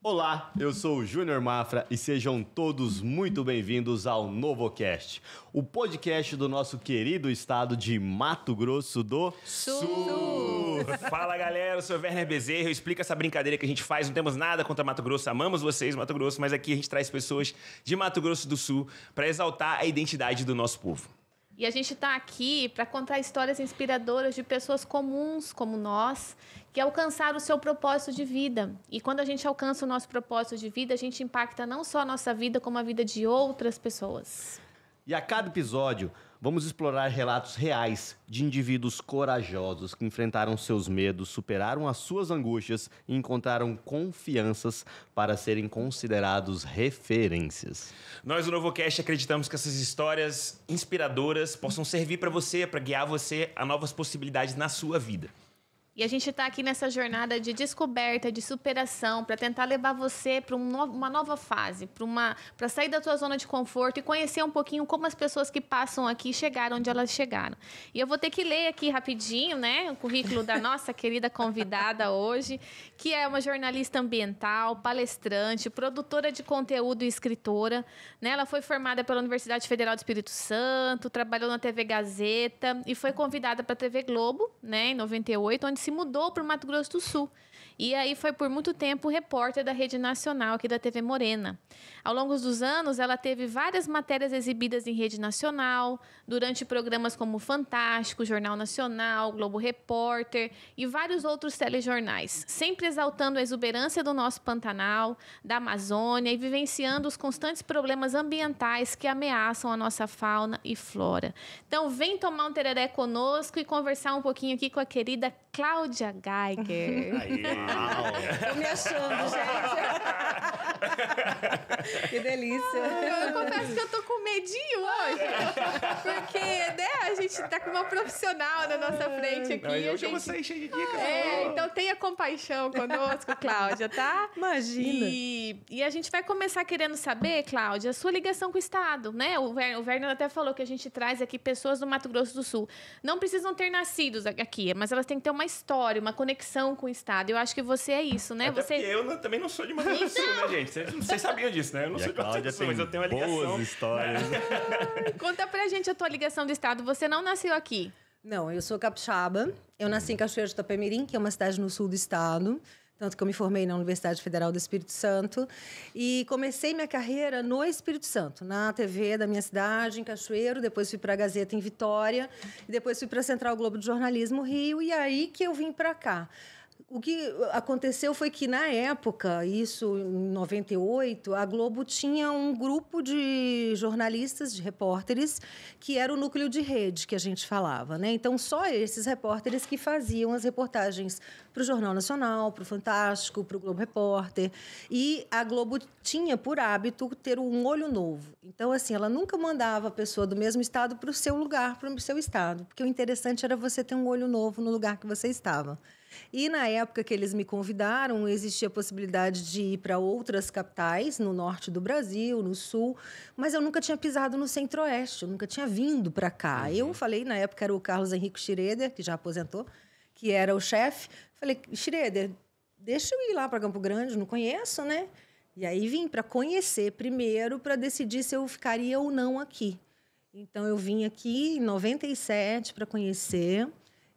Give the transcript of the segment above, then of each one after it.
Olá, eu sou o Júnior Mafra e sejam todos muito bem-vindos ao NovoCast, o podcast do nosso querido estado de Mato Grosso do Sul. Fala galera, eu sou o Werner Bezerra, eu explico essa brincadeira que a gente faz, não temos nada contra Mato Grosso, amamos vocês, Mato Grosso, mas aqui a gente traz pessoas de Mato Grosso do Sul para exaltar a identidade do nosso povo. E a gente está aqui para contar histórias inspiradoras de pessoas comuns como nós, que alcançaram o seu propósito de vida. E quando a gente alcança o nosso propósito de vida, a gente impacta não só a nossa vida, como a vida de outras pessoas. E a cada episódio, Vamos explorar relatos reais de indivíduos corajosos que enfrentaram seus medos, superaram as suas angústias e encontraram confianças para serem considerados referências. Nós do NovoCast acreditamos que essas histórias inspiradoras possam servir para você, para guiar você a novas possibilidades na sua vida. E a gente está aqui nessa jornada de descoberta, de superação, para tentar levar você para um no uma nova fase, para sair da tua zona de conforto e conhecer um pouquinho como as pessoas que passam aqui chegaram onde elas chegaram. E eu vou ter que ler aqui rapidinho, né, o currículo da nossa querida convidada hoje, que é uma jornalista ambiental, palestrante, produtora de conteúdo e escritora. Né? Ela foi formada pela Universidade Federal do Espírito Santo, trabalhou na TV Gazeta e foi convidada para a TV Globo, né, em 98, onde se se mudou para o Mato Grosso do Sul. E aí foi por muito tempo repórter da Rede Nacional, aqui da TV Morena. Ao longo dos anos, ela teve várias matérias exibidas em Rede Nacional, durante programas como Fantástico, Jornal Nacional, Globo Repórter e vários outros telejornais, sempre exaltando a exuberância do nosso Pantanal, da Amazônia e vivenciando os constantes problemas ambientais que ameaçam a nossa fauna e flora. Então, vem tomar um tereré conosco e conversar um pouquinho aqui com a querida Cláudia Geiger. Aí, Tô me achando, gente. que delícia. Eu, eu confesso que eu tô com medinho hoje. Porque, né, a gente tá com uma profissional na nossa frente aqui. Não, eu gente... vou sair cheio de dia. É, então tenha compaixão conosco, Cláudia, tá? Imagina. E, e, a gente vai começar querendo saber, Cláudia, a sua ligação com o Estado, né? O, Ver, o Werner até falou que a gente traz aqui pessoas do Mato Grosso do Sul. Não precisam ter nascidos aqui, mas elas têm que ter uma história, uma conexão com o Estado. Eu acho que você é isso, né? Até você... eu não, também não sou de Mato Grosso Sul, né, então. gente? Vocês, sabiam disso, né? Eu não e sou de Mato Grosso mas eu tenho uma ligação. Boas histórias. conta pra gente a tua ligação do Estado. Você não nasceu aqui. Não, eu sou capixaba. Eu nasci em Cachoeiro de Itapemirim, que é uma cidade no sul do estado. Tanto que eu me formei na Universidade Federal do Espírito Santo e comecei minha carreira no Espírito Santo, na TV da minha cidade, em Cachoeiro, depois fui para a Gazeta em Vitória, e depois fui para a Central Globo de Jornalismo Rio, e aí que eu vim para cá. O que aconteceu foi que, na época, isso em 98, a Globo tinha um grupo de jornalistas, de repórteres, que era o núcleo de rede que a gente falava. Né? Então, só esses repórteres que faziam as reportagens para o Jornal Nacional, para o Fantástico, para o Globo Repórter. E a Globo tinha por hábito ter um olho novo. Então, assim, ela nunca mandava a pessoa do mesmo estado para o seu lugar, para o seu estado, porque o interessante era você ter um olho novo no lugar que você estava. E na época que eles me convidaram, existia a possibilidade de ir para outras capitais, no norte do Brasil, no sul, mas eu nunca tinha pisado no centro-oeste, eu nunca tinha vindo para cá. Uhum. Eu falei, na época era o Carlos Henrique Schroeder, que já aposentou, que era o chefe. Falei, Schroeder, deixa eu ir lá para Campo Grande, não conheço, né? E aí vim para conhecer primeiro, para decidir se eu ficaria ou não aqui. Então eu vim aqui em 97 para conhecer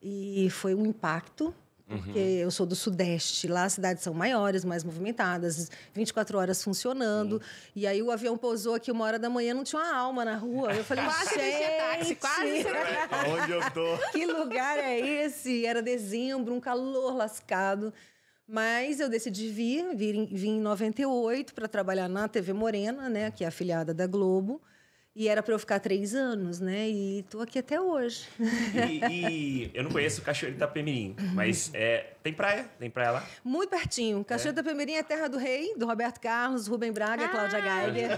e foi um impacto Uhum. porque uhum. eu sou do Sudeste, lá as cidades são maiores, mais movimentadas, 24 horas funcionando. E aí o avião pousou aqui uma hora da manhã, não tinha uma alma na rua. Eu falei, quase gente, táxi, quase. Onde eu tô? Que lugar é esse? Era dezembro, um calor lascado. Mas eu decidi vir, vir em, vim em 98 para trabalhar na TV Morena, né, que é afiliada da Globo. E era para eu ficar três anos, né? E tô aqui até hoje. E, e eu não conheço o Cachoeira Itapemirim, mas é, tem praia? Tem praia lá? Muito pertinho. É? Cachoeiro é. Itapemirim é terra do rei, do Roberto Carlos, Rubem Braga, ah. Cláudia Geiger.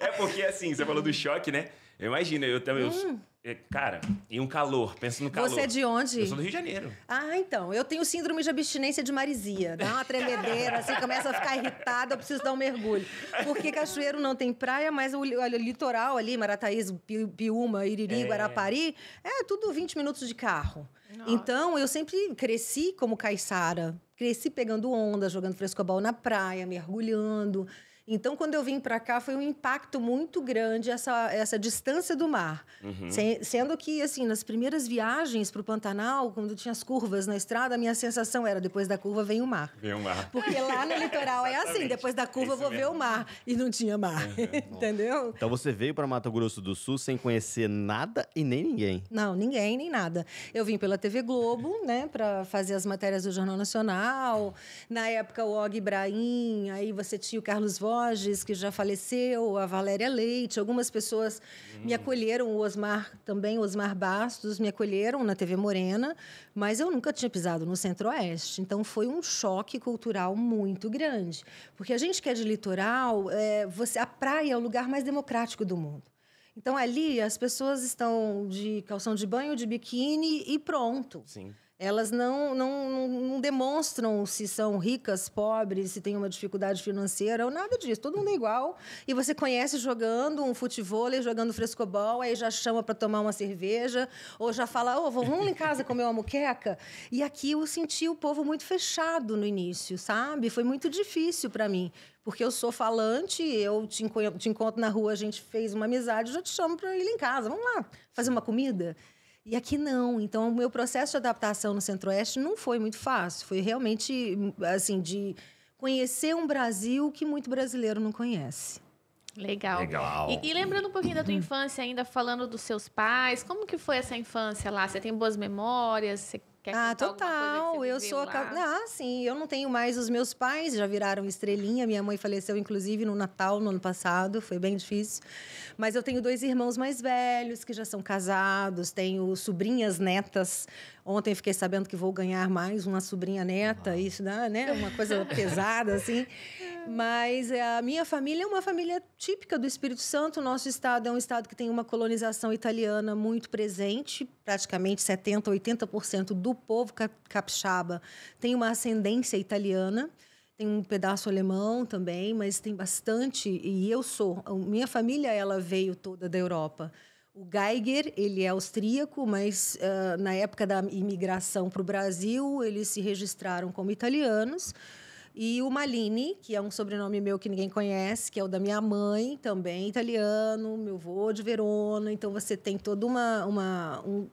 é porque, assim, você falou do choque, né? Eu imagino, eu também. Hum. É, cara, e um calor, pensa no calor. Você é de onde? Eu sou do Rio de Janeiro. Ah, então. Eu tenho síndrome de abstinência de marisia. Dá uma tremedeira, assim, começa a ficar irritada, eu preciso dar um mergulho. Porque Cachoeiro não tem praia, mas o, litoral ali, Marataíz, Piúma, Iriri, é. Guarapari, é tudo 20 minutos de carro. Nossa. Então, eu sempre cresci como caiçara. Cresci pegando onda, jogando frescobol na praia, mergulhando. Então, quando eu vim para cá, foi um impacto muito grande essa, essa distância do mar. Uhum. Se, sendo que, assim, nas primeiras viagens para o Pantanal, quando tinha as curvas na estrada, a minha sensação era: depois da curva vem o mar. Vem o mar. Porque lá no litoral é assim: depois da curva Isso vou mesmo. ver o mar. E não tinha mar. Uhum. Entendeu? Então, você veio para Mato Grosso do Sul sem conhecer nada e nem ninguém? Não, ninguém, nem nada. Eu vim pela TV Globo, né, para fazer as matérias do Jornal Nacional. Na época, o Og Ibrahim, aí você tinha o Carlos Vó Borges, que já faleceu, a Valéria Leite, algumas pessoas hum. me acolheram, o Osmar também, o Osmar Bastos, me acolheram na TV Morena, mas eu nunca tinha pisado no Centro-Oeste. Então foi um choque cultural muito grande. Porque a gente que é de litoral, é, você, a praia é o lugar mais democrático do mundo. Então ali as pessoas estão de calção de banho, de biquíni e pronto. Sim elas não, não, não demonstram se são ricas, pobres, se têm uma dificuldade financeira ou nada disso. Todo mundo é igual. E você conhece jogando um futebol, jogando frescobol, aí já chama para tomar uma cerveja, ou já fala, ô, oh, vamos lá em casa comer uma muqueca. E aqui eu senti o povo muito fechado no início, sabe? Foi muito difícil para mim porque eu sou falante, eu te encontro, te encontro, na rua, a gente fez uma amizade, eu já te chamo para ir em casa, vamos lá fazer uma comida. E aqui não. Então, o meu processo de adaptação no Centro-Oeste não foi muito fácil. Foi realmente, assim, de conhecer um Brasil que muito brasileiro não conhece. Legal. Legal. E, e, lembrando um pouquinho da tua infância ainda, falando dos seus pais, como que foi essa infância lá? Você tem boas memórias? Você Quer ah, total. eu sou. Lá? Ah, sim. Eu não tenho mais os meus pais, já viraram estrelinha. Minha mãe faleceu, inclusive, no Natal, no ano passado. Foi bem difícil. Mas eu tenho dois irmãos mais velhos que já são casados. Tenho sobrinhas, netas Ontem fiquei sabendo que vou ganhar mais uma sobrinha neta, ah. isso dá, né? Uma coisa pesada, assim. Mas eh, a minha família é uma família típica do Espírito Santo. nosso estado é um estado que tem uma colonização italiana muito presente. Praticamente 70%, 80% do povo capixaba tem uma ascendência italiana. Tem um pedaço alemão também, mas tem bastante. E eu sou. Minha família, ela veio toda da Europa. O Geiger, ele é austríaco, mas uh, na época da imigração para o Brasil, eles se registraram como italianos. E o Malini, que é um sobrenome meu que ninguém conhece, que é o da minha mãe, também italiano, meu avô de Verona. Então, você tem toda uma, uma um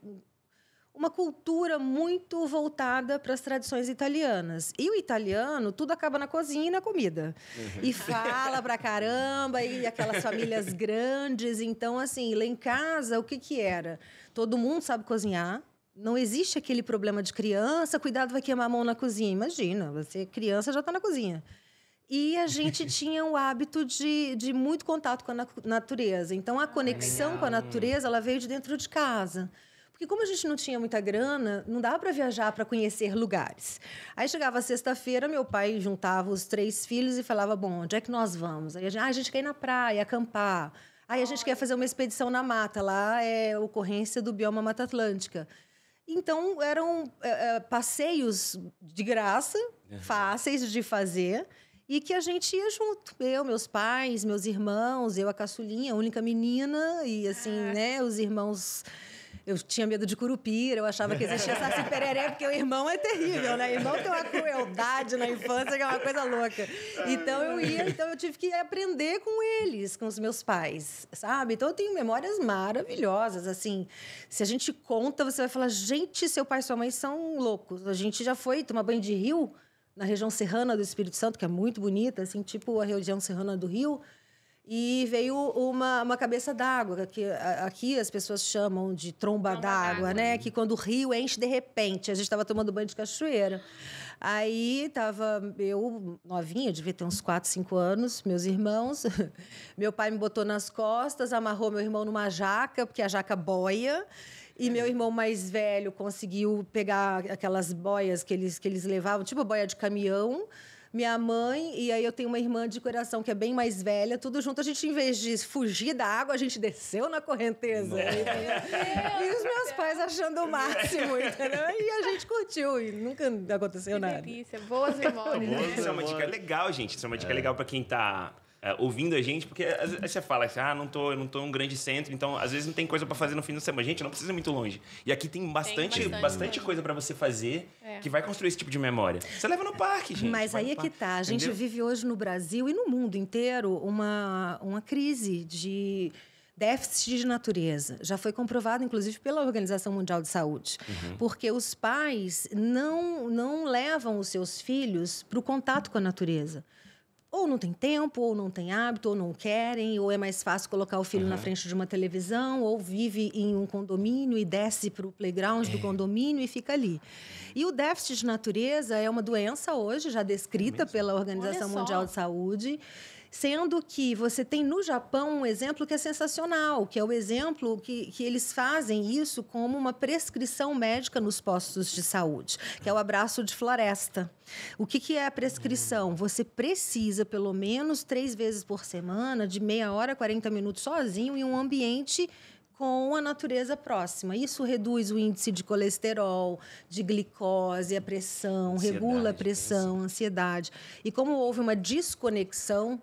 uma cultura muito voltada para as tradições italianas. E o italiano, tudo acaba na cozinha e na comida. Uhum. E fala pra caramba, e aquelas famílias grandes. Então, assim, lá em casa, o que, que era? Todo mundo sabe cozinhar. Não existe aquele problema de criança, cuidado, vai queimar a mão na cozinha. Imagina, você é criança já está na cozinha. E a gente tinha o hábito de, de muito contato com a natureza. Então, a ah, conexão com a natureza, ela veio de dentro de casa. Porque como a gente não tinha muita grana, não dava para viajar para conhecer lugares. Aí chegava sexta-feira, meu pai juntava os três filhos e falava: "Bom, onde é que nós vamos?". Aí a gente, ah, a gente quer ir na praia, acampar. Aí a gente quer fazer uma expedição na mata, lá é ocorrência do bioma Mata Atlântica. Então, eram é, passeios de graça, fáceis de fazer, e que a gente ia junto. Eu, meus pais, meus irmãos, eu, a caçulinha, a única menina, e assim, ah. né, os irmãos eu tinha medo de curupira, eu achava que existia saci pereré, porque o irmão é terrível, né? O irmão tem uma crueldade na infância que é uma coisa louca. Então eu ia, então eu tive que aprender com eles, com os meus pais, sabe? Então eu tenho memórias maravilhosas, assim. Se a gente conta, você vai falar, gente, seu pai e sua mãe são loucos. A gente já foi tomar banho de rio na região serrana do Espírito Santo, que é muito bonita, assim, tipo a região serrana do Rio. E veio uma, uma cabeça d'água, que aqui as pessoas chamam de tromba, tromba d'água, né? Que quando o rio enche de repente. A gente estava tomando banho de cachoeira. Aí estava eu novinha, devia ter uns 4, 5 anos, meus irmãos. Meu pai me botou nas costas, amarrou meu irmão numa jaca, porque a jaca boia. E meu irmão mais velho conseguiu pegar aquelas boias que eles, que eles levavam, tipo boia de caminhão, minha mãe, e aí eu tenho uma irmã de coração que é bem mais velha, tudo junto. A gente, em vez de fugir da água, a gente desceu na correnteza. E, né? e, os meus pais achando o máximo, entendeu? E a gente curtiu, e nunca aconteceu que nada. Delícia, boas memórias. né? Isso é uma dica legal, gente. Isso é uma dica é. legal para quem tá é, ouvindo a gente, porque às vezes você fala assim, ah, não tô, não tô em um grande centro, então às vezes não tem coisa para fazer no fim de semana. Gente, não precisa ir muito longe. E aqui tem bastante, tem bastante, bastante coisa para você fazer é. que vai construir esse tipo de memória. Você leva no parque, gente. Mas aí é que tá. A gente Entendeu? vive hoje no Brasil e no mundo inteiro uma, uma crise de déficit de natureza. Já foi comprovado, inclusive, pela Organização Mundial de Saúde. Uhum. Porque os pais não, não levam os seus filhos para o contato com a natureza ou não tem tempo, ou não tem hábito, ou não querem, ou é mais fácil colocar o filho uhum. na frente de uma televisão, ou vive em um condomínio e desce para o playground é. do condomínio e fica ali. E o déficit de natureza é uma doença hoje, já descrita é pela Organização Mundial de Saúde, Sendo que você tem no Japão um exemplo que é sensacional, que é o exemplo que, que eles fazem isso como uma prescrição médica nos postos de saúde, que é o abraço de floresta. O que, que é a prescrição? Hum. Você precisa, pelo menos três vezes por semana, de meia hora a 40 minutos sozinho em um ambiente com a natureza próxima. Isso reduz o índice de colesterol, de glicose, a pressão, ansiedade, regula a é pressão, ansiedade. E como houve uma desconexão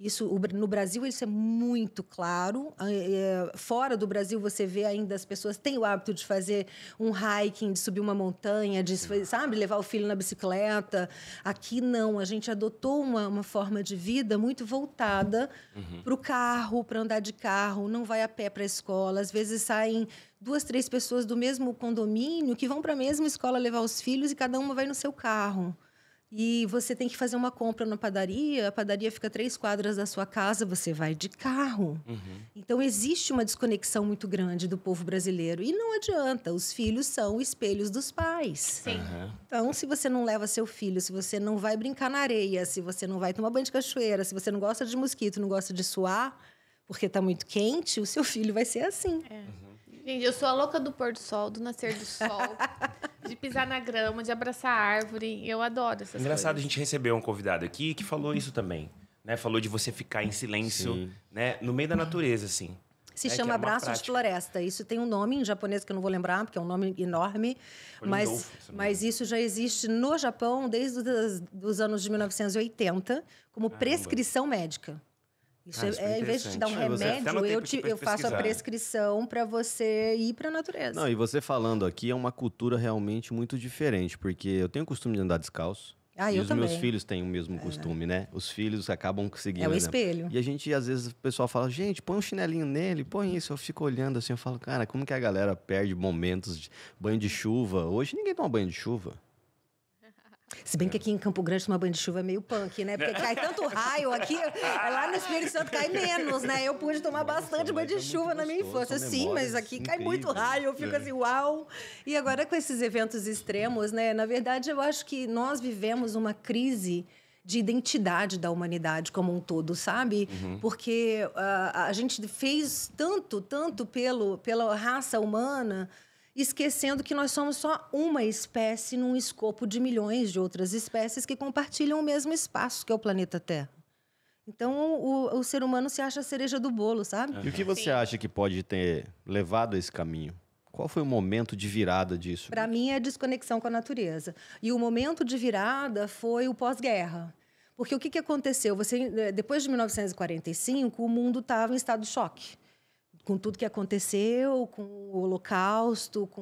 isso no Brasil isso é muito claro. Ah, é, é, fora do Brasil você vê ainda as pessoas têm o hábito de fazer um hiking, de subir uma montanha, de sabe levar o filho na bicicleta. Aqui não, a gente adotou uma, uma forma de vida muito voltada uhum. para o carro, para andar de carro, não vai a pé para a escola. Às vezes saem duas, três pessoas do mesmo condomínio que vão para a mesma escola levar os filhos e cada uma vai no seu carro e você tem que fazer uma compra na padaria, a padaria fica três quadras da sua casa, você vai de carro. Uhum. Então existe uma desconexão muito grande do povo brasileiro e não adianta, os filhos são espelhos dos pais. Uhum. Então se você não leva seu filho, se você não vai brincar na areia, se você não vai tomar banho de cachoeira, se você não gosta de mosquito, não gosta de suar, porque está muito quente, o seu filho vai ser assim. É. Uhum. Entendi, eu sou a louca do pôr do sol, do nascer do sol, de pisar na grama, de abraçar a árvore. Eu adoro essas Engraçado, coisas. a gente recebeu um convidado aqui que falou isso também. Né? Falou de você ficar em silêncio, Sim. né? No meio da natureza, assim. Se né? é, chama Abraço de Floresta. Isso tem um nome em japonês que eu não vou lembrar, porque é um nome enorme. Foi mas, novo, mas isso já existe no Japão desde os anos de 1980 como Caramba. prescrição médica. Isso ah, é, é, é, em vez de te dar um remédio, eu, te, eu faço a prescrição para você ir para a natureza. Não, e você falando aqui é uma cultura realmente muito diferente, porque eu tenho o costume de andar descalço. Ah, e os também. meus filhos têm o mesmo ah. costume, é. né? Os filhos acabam seguindo. É um né? espelho. Né? E a gente, às vezes, o pessoal fala, gente, põe um chinelinho nele, põe isso. Eu fico olhando assim, eu falo, cara, como que a galera perde momentos de banho de chuva? Hoje ninguém toma banho de chuva. Se bem que é. aqui em Campo Grande uma banho de chuva é meio punk, né? Porque né? cai tanto raio aqui, lá no Espírito Santo cai menos, né? Eu pude tomar bastante banho de é chuva na minha infância, sim, mas aqui cai muito né? raio, eu fico é. assim, uau! E agora com esses eventos extremos, né? Na verdade, eu acho que nós vivemos uma crise de identidade da humanidade como um todo, sabe? Uhum. Porque uh, a gente fez tanto, tanto pelo, pela raça humana esquecendo que nós somos só uma espécie num escopo de milhões de outras espécies que compartilham o mesmo espaço que é o planeta Terra. Então, o, o ser humano se acha a cereja do bolo, sabe? E o que você Sim. acha que pode ter levado a esse caminho? Qual foi o momento de virada disso? Para mim, é a desconexão com a natureza. E o momento de virada foi o pós-guerra. Porque o que, que aconteceu? Você, eh, depois de 1945, o mundo estava em estado de choque com tudo que aconteceu, com o Holocausto, com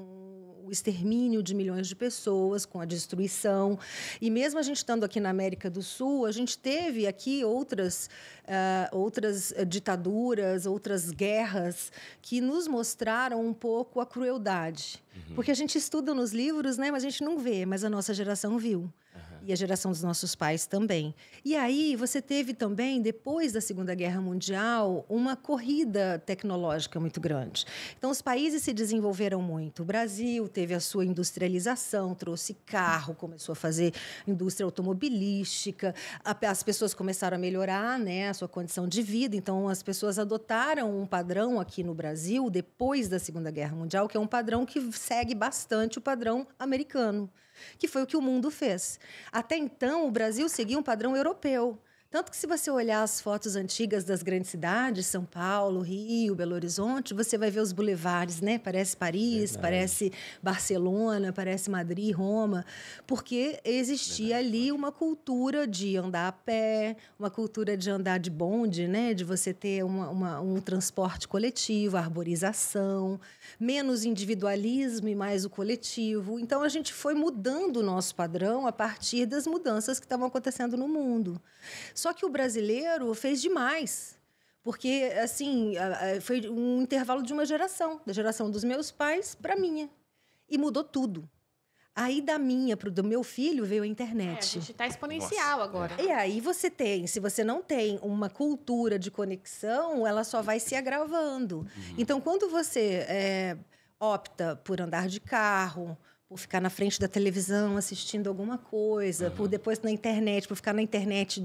o extermínio de milhões de pessoas, com a destruição. E mesmo a gente estando aqui na América do Sul, a gente teve aqui outras, uh, outras eh, ditaduras, outras guerras que nos mostraram um pouco a crueldade. Uhum. Porque a gente estuda nos livros, né, mas a gente não vê, mas a nossa geração viu. Uhum. E a geração dos nossos pais também. E aí você teve também, depois da Segunda Guerra Mundial, uma corrida tecnológica muito grande. Então os países se desenvolveram muito. O Brasil teve a sua industrialização, trouxe carro, começou a fazer indústria automobilística, as pessoas começaram a melhorar né, a sua condição de vida, então as pessoas adotaram um padrão aqui no Brasil, depois da Segunda Guerra Mundial, que é um padrão que segue bastante o padrão americano que foi o que o mundo fez. Até então, o Brasil seguia um padrão europeu. Tanto que, se você olhar as fotos antigas das grandes cidades, São Paulo, Rio, Belo Horizonte, você vai ver os bulevares, né? Parece Paris, parece Barcelona, parece Madrid, Roma, porque existia ali uma cultura de andar a pé, uma cultura de andar de bonde, né? De você ter uma, uma, um transporte coletivo, arborização, menos individualismo e mais o coletivo. Então, a gente foi mudando o nosso padrão a partir das mudanças que estavam acontecendo no mundo. Só que o brasileiro fez demais. Porque, assim, foi um intervalo de uma geração, da geração dos meus pais para a minha. E mudou tudo. Aí da minha para do meu filho veio a internet. É, a gente está exponencial Nossa. agora. É. E aí você tem, se você não tem uma cultura de conexão, ela só vai se agravando. Uhum. Então quando você é, opta por andar de carro, por ficar na frente da televisão assistindo alguma coisa, uhum. por depois na internet, por ficar na internet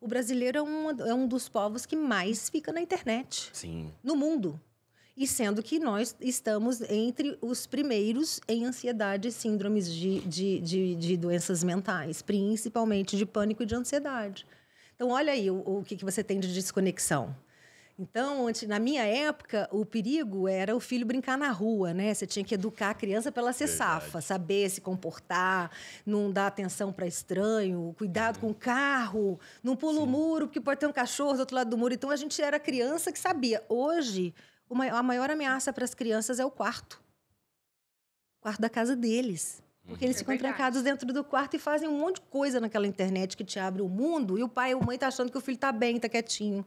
o brasileiro é um, é um dos povos que mais fica na internet. Sim. No mundo. E sendo que nós estamos entre os primeiros em ansiedade e síndromes de, de, de, de doenças mentais, principalmente de pânico e de ansiedade. Então, olha aí o, o que, que você tem de desconexão. Então, antes, na minha época, o perigo era o filho brincar na rua, né? Você tinha que educar a criança para ela ser Verdade. safa, saber se comportar, não dar atenção para estranho, cuidado uhum. com o carro, não pula o muro, porque pode ter um cachorro do outro lado do muro. Então, a gente era criança que sabia. Hoje, a maior ameaça para as crianças é o quarto. O quarto da casa deles. Porque eles uhum. é ficam verdade. trancados dentro do quarto e fazem um monte de coisa naquela internet que te abre o mundo e o pai ou mãe tá achando que o filho tá bem, tá quietinho.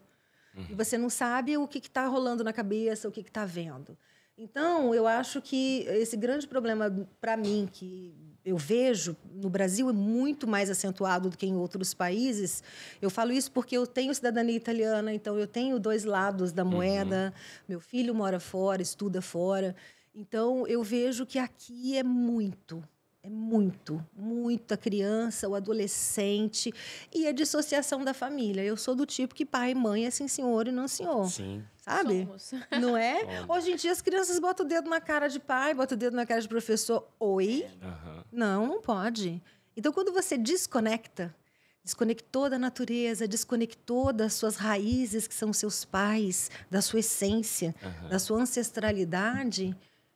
Uhum. E você não sabe o que está rolando na cabeça, o que está vendo. Então, eu acho que esse grande problema para mim que eu vejo no Brasil é muito mais acentuado do que em outros países. Eu falo isso porque eu tenho cidadania italiana, então eu tenho dois lados da uhum. moeda. Uhum. Meu filho mora fora, estuda fora. Então, eu vejo que aqui é muito, é muito, muito a criança, o adolescente e a é dissociação da família. Eu sou do tipo que pai e mãe é sim senhor e não senhor. Sim. Sabe? Somos. Não é? Somos. Hoje em dia as crianças botam o dedo na cara de pai, botam o dedo na cara de professor. Oi? Uhum. Não, não pode. Então quando você desconecta, desconectou da natureza, desconectou das suas raízes que são seus pais, da sua essência, uhum. da sua ancestralidade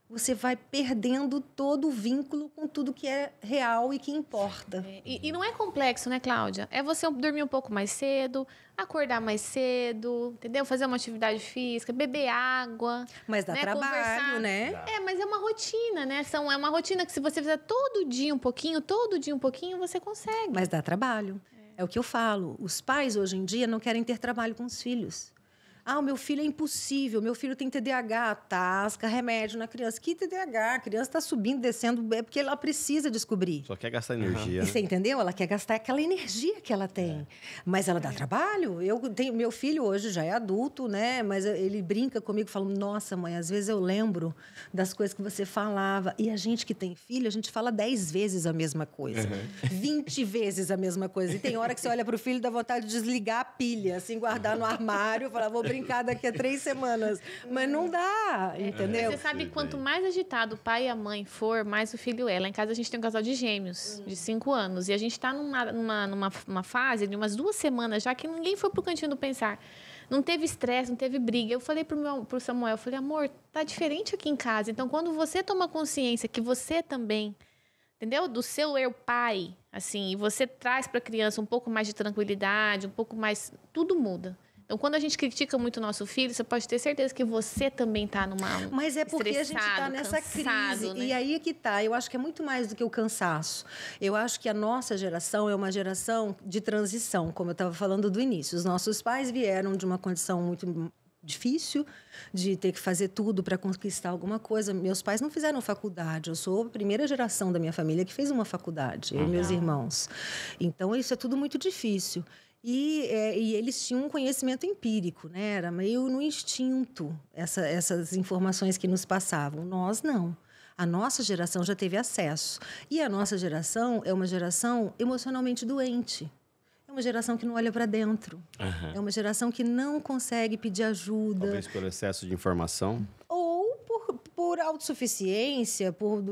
você vai perdendo todo o vínculo com tudo que é real e que importa. É, e, e, não é complexo, né, Cláudia? É você dormir um pouco mais cedo, acordar mais cedo, entendeu? Fazer uma atividade física, beber água. Mas dá né? trabalho, Conversar. né? É, mas é uma rotina, né? São, é uma rotina que se você fizer todo dia um pouquinho, todo dia um pouquinho, você consegue. Mas dá trabalho. É, é o que eu falo. Os pais hoje em dia não querem ter trabalho com os filhos. Ah, o meu filho é impossível, meu filho tem TDAH, tasca remédio na criança. Que TDAH? A criança está subindo, descendo, é porque ela precisa descobrir. Só quer gastar energia. Uhum. E você entendeu? Ela quer gastar aquela energia que ela tem. É. Mas ela dá é. trabalho. Eu tenho, meu filho hoje já é adulto, né? Mas ele brinca comigo, fala: Nossa, mãe, às vezes eu lembro das coisas que você falava. E a gente que tem filho, a gente fala dez vezes a mesma coisa, vinte vezes a mesma coisa. E tem hora que você olha para o filho e dá vontade de desligar a pilha, assim, guardar no armário, falar: Vou brincar brincar daqui a três semanas. Mas não dá, é, entendeu? Você sabe, quanto mais agitado o pai e a mãe for, mais o filho é. Lá em casa a gente tem um casal de gêmeos, de cinco anos. E a gente está numa, numa, numa, numa fase de umas duas semanas já que ninguém foi pro cantinho do pensar não teve estresse, não teve briga. Eu falei pro, meu, pro Samuel, eu falei, amor, tá diferente aqui em casa. Então, quando você toma consciência que você também, entendeu? Do seu eu pai, assim, e você traz para a criança um pouco mais de tranquilidade, um pouco mais. Tudo muda. Então, quando a gente critica muito o nosso filho, você pode ter certeza que você também está numa. Mas é porque a gente tá está nessa cansado, crise. Né? E aí é que tá. Eu acho que é muito mais do que o cansaço. Eu acho que a nossa geração é uma geração de transição, como eu estava falando do início. Os nossos pais vieram de uma condição muito difícil de ter que fazer tudo para conquistar alguma coisa. Meus pais não fizeram faculdade. Eu sou a primeira geração da minha família que fez uma faculdade, eu e meus irmãos. Então isso é tudo muito difícil. E, é, e, eles tinham um conhecimento empírico, né? Era meio no instinto essa, essas informações que nos passavam. Nós não. A nossa geração já teve acesso. E a nossa geração é uma geração emocionalmente doente. É uma geração que não olha para dentro. Uhum. É uma geração que não consegue pedir ajuda. Talvez pelo excesso de informação por autossuficiência, por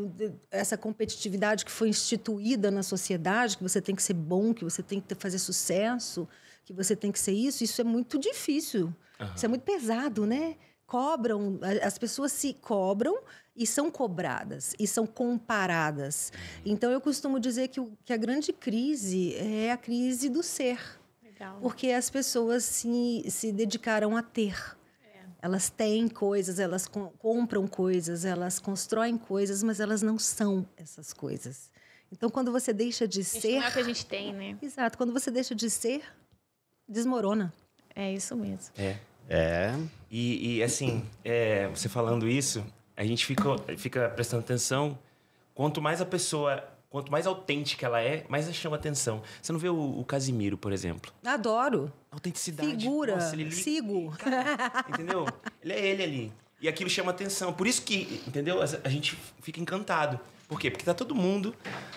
essa competitividade que foi instituída na sociedade, que você tem que ser bom, que você tem que fazer sucesso, que você tem que ser isso, isso é muito difícil. Uhum. Isso é muito pesado, né? Cobram, as pessoas se cobram e são cobradas, e são comparadas. Uhum. Então, eu costumo dizer que, que a grande crise é a crise do ser. Legal. Porque as pessoas se, se dedicaram a ter elas têm coisas, elas co compram coisas, elas constroem coisas, mas elas não são essas coisas. Então, quando você deixa de ser. Não é o que a gente tem, né? Exato. Quando você deixa de ser, desmorona. É isso mesmo. É. É. E, e assim, é, você falando isso, a gente fica, fica prestando atenção. Quanto mais a pessoa Quanto mais autêntica ela é, mais chama atenção. Você não vê o, o Casimiro, por exemplo? Adoro. Autenticidade. Figura. Nossa, ele, Sigo. Cara, entendeu? Ele é ele ali. E aquilo chama atenção. Por isso que, entendeu? A gente fica encantado. Por quê? Porque tá todo mundo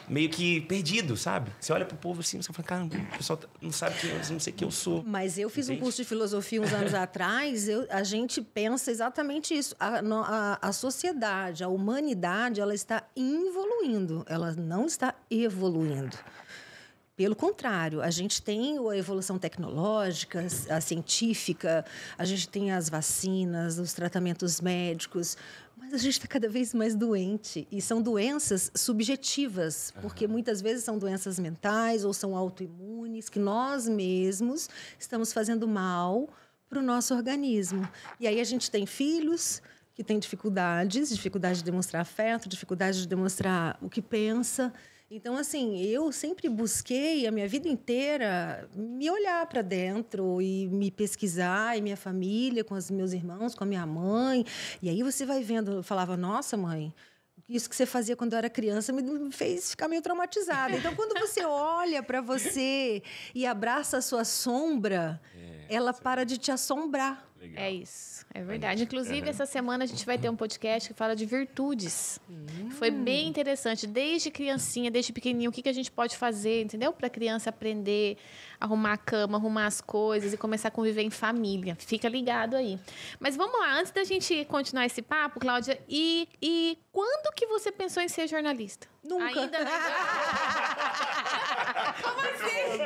meio que perdido, sabe? Você olha pro povo assim, você fala, caramba, o pessoal tá, não sabe quem eu, não sei quem eu sou. Mas eu fiz Entende? um curso de filosofia uns anos atrás, eu, a gente pensa exatamente isso. A, a, a, sociedade, a humanidade, ela está involuindo, ela não está evoluindo. Pelo contrário, a gente tem a evolução tecnológica, a científica, a gente tem as vacinas, os tratamentos médicos, mas a gente está cada vez mais doente. E são doenças subjetivas, porque uhum. muitas vezes são doenças mentais ou são autoimunes, que nós mesmos estamos fazendo mal para o nosso organismo. E aí a gente tem filhos, que tem dificuldades, dificuldade de demonstrar afeto, dificuldade de demonstrar o que pensa. Então, assim, eu sempre busquei a minha vida inteira me olhar para dentro e me pesquisar, e minha família, com os meus irmãos, com a minha mãe. E aí você vai vendo, eu falava, nossa, mãe, isso que você fazia quando eu era criança me fez ficar meio traumatizada. Então, quando você olha para você e abraça a sua sombra, é, ela é para de te assombrar. Legal. É isso, é verdade. Inclusive, uhum. essa semana a gente vai ter um podcast que fala de virtudes. Uhum. Foi hum. bem interessante. Desde criancinha, desde pequenininho, o que, que a gente pode fazer, entendeu? Para a criança aprender a arrumar a cama, arrumar as coisas e começar a conviver em família. Fica ligado aí. Mas vamos lá, antes da gente continuar esse papo, Cláudia, e, e quando que você pensou em ser jornalista? Nunca. Ainda não. Como assim?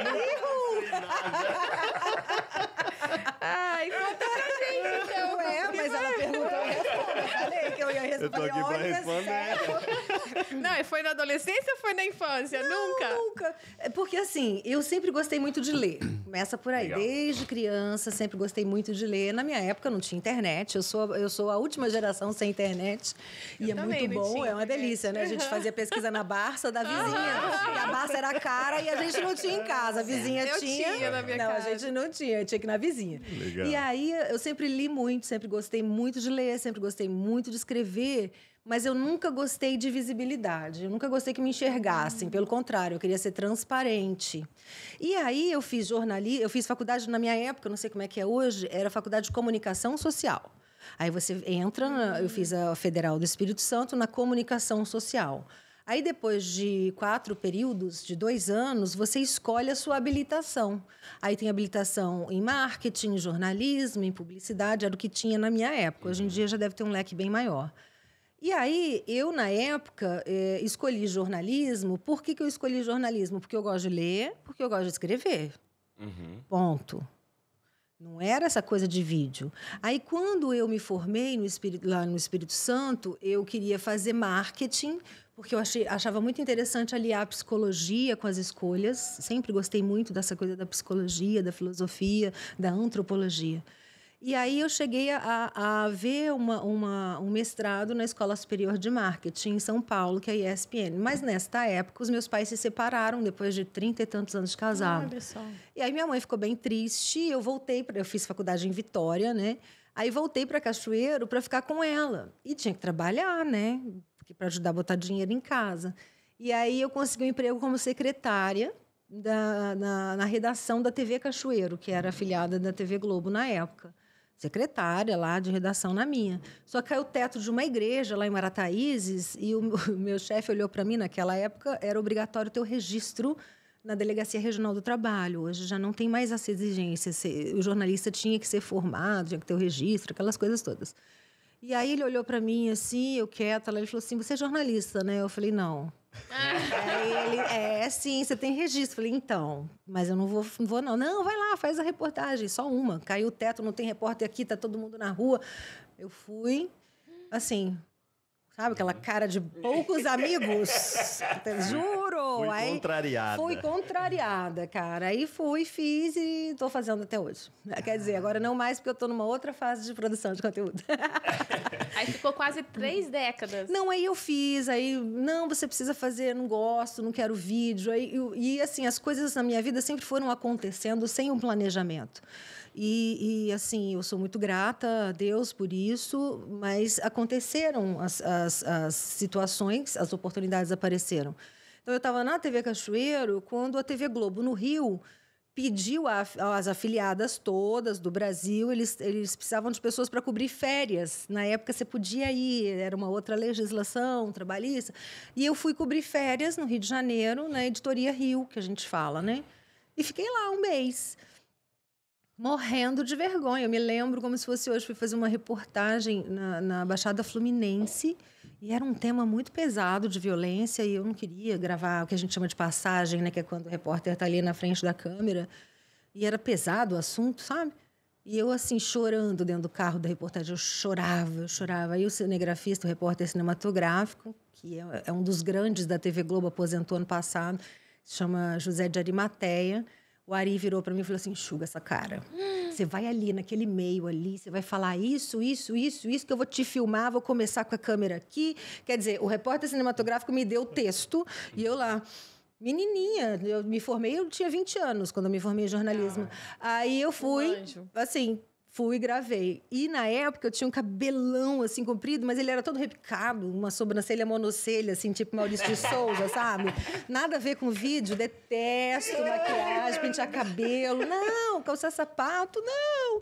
Ai, conta pra gente, então. É, mas ela perguntou. Né? Eu falei que eu ia responder. Eu tô aqui pra responder. Não, foi na adolescência ou foi na infância? Não, nunca? Nunca. É porque assim, eu sempre gostei muito de ler. Começa por aí. Desde criança, sempre gostei muito de ler. Na minha época não tinha internet. Eu sou, eu sou a última geração sem internet. Eu e é muito bom, tinha, é uma delícia, né? A gente fazia pesquisa na Barça da ah, vizinha. e a Barça era cara e a gente não tinha em casa. A vizinha eu tinha. tinha na minha não, casa. a gente não tinha, tinha que ir na vizinha. Legal. E aí eu sempre li muito, sempre gostei muito de ler, sempre gostei gostei muito de escrever, mas eu nunca gostei de visibilidade, eu nunca gostei que me enxergassem, hum. pelo contrário, eu queria ser transparente. E aí eu fiz jornalismo, eu fiz faculdade na minha época, não sei como é que é hoje, era faculdade de comunicação social. Aí você entra, na, eu fiz a Federal do Espírito Santo na comunicação social. Aí, depois de quatro períodos, de dois anos, você escolhe a sua habilitação. Aí tem habilitação em marketing, em jornalismo, em publicidade, era o que tinha na minha época. Hoje em uhum. dia já deve ter um leque bem maior. E aí, eu, na época, eh, escolhi jornalismo. Por que, que eu escolhi jornalismo? Porque eu gosto de ler, porque eu gosto de escrever. Uhum. Ponto. Não era essa coisa de vídeo. Aí, quando eu me formei no Espírito, lá no Espírito Santo, eu queria fazer marketing, porque eu achei, achava muito interessante aliar a psicologia com as escolhas. Sempre gostei muito dessa coisa da psicologia, da filosofia, da antropologia. E aí eu cheguei a, a ver uma, uma, um mestrado na Escola Superior de Marketing em São Paulo, que é a ESPN. Mas nesta época, os meus pais se separaram depois de trinta e tantos anos de casado. só. E aí minha mãe ficou bem triste. Eu voltei, pra, eu fiz faculdade em Vitória, né? Aí voltei para Cachoeiro para ficar com ela. E tinha que trabalhar, né? Para ajudar a botar dinheiro em casa. E aí eu consegui um emprego como secretária da, na, na redação da TV Cachoeiro, que era afiliada da TV Globo na época secretária lá de redação na minha. Só caiu o teto de uma igreja lá em Marataízes e o meu chefe olhou para mim naquela época, era obrigatório ter o registro na Delegacia Regional do Trabalho. Hoje já não tem mais essa exigência. O jornalista tinha que ser formado, tinha que ter o registro, aquelas coisas todas. E aí ele olhou para mim assim, eu quieta, ele falou assim: "Você é jornalista, né?" Eu falei: "Não". Aí ele, é, sim, você tem registro. Falei, então, mas eu não vou, não vou não. Não, vai lá, faz a reportagem, só uma. Caiu o teto, não tem repórter aqui, tá todo mundo na rua. Eu fui, assim, Sabe aquela cara de poucos amigos? Juro! Fui aí, contrariada. Fui contrariada, cara. Aí fui, fiz e tô fazendo até hoje. É, quer dizer, agora não mais, porque eu tô numa outra fase de produção de conteúdo. aí ficou quase três décadas. Não, aí eu fiz, aí, não, você precisa fazer, não gosto, não quero vídeo. Aí, eu, e assim, as coisas na minha vida sempre foram acontecendo sem um planejamento. E, e, assim, eu sou muito grata a Deus por isso, mas aconteceram as, as, as situações, as oportunidades apareceram. Então, eu estava na TV Cachoeiro quando a TV Globo no Rio pediu às afiliadas todas do Brasil, eles, eles precisavam de pessoas para cobrir férias. Na época você podia ir, era uma outra legislação trabalhista. E eu fui cobrir férias no Rio de Janeiro, na Editoria Rio, que a gente fala, né? E fiquei lá um mês morrendo de vergonha. Eu me lembro como se fosse hoje, fui fazer uma reportagem na, na Baixada Fluminense e era um tema muito pesado de violência e eu não queria gravar o que a gente chama de passagem, né, que é quando o repórter está ali na frente da câmera. E era pesado o assunto, sabe? E eu, assim, chorando dentro do carro da reportagem, eu chorava, eu chorava. Aí o cinegrafista, o repórter cinematográfico, que é, é um dos grandes da TV Globo, aposentou ano passado, se chama José de Arimateia. O Ari virou para mim e falou assim: enxuga essa cara. Você vai ali, naquele meio ali, você vai falar isso, isso, isso, isso, que eu vou te filmar, vou começar com a câmera aqui. Quer dizer, o repórter cinematográfico me deu o texto e eu lá. Menininha, eu me formei, eu tinha 20 anos quando eu me formei em jornalismo. Ah, Aí eu fui, um assim, Fui e gravei. E na época eu tinha um cabelão assim comprido, mas ele era todo repicado, uma sobrancelha monocelha, assim, tipo Maurício de Souza, sabe? Nada a ver com vídeo, detesto maquiagem, pentear cabelo, não, calçar sapato, não.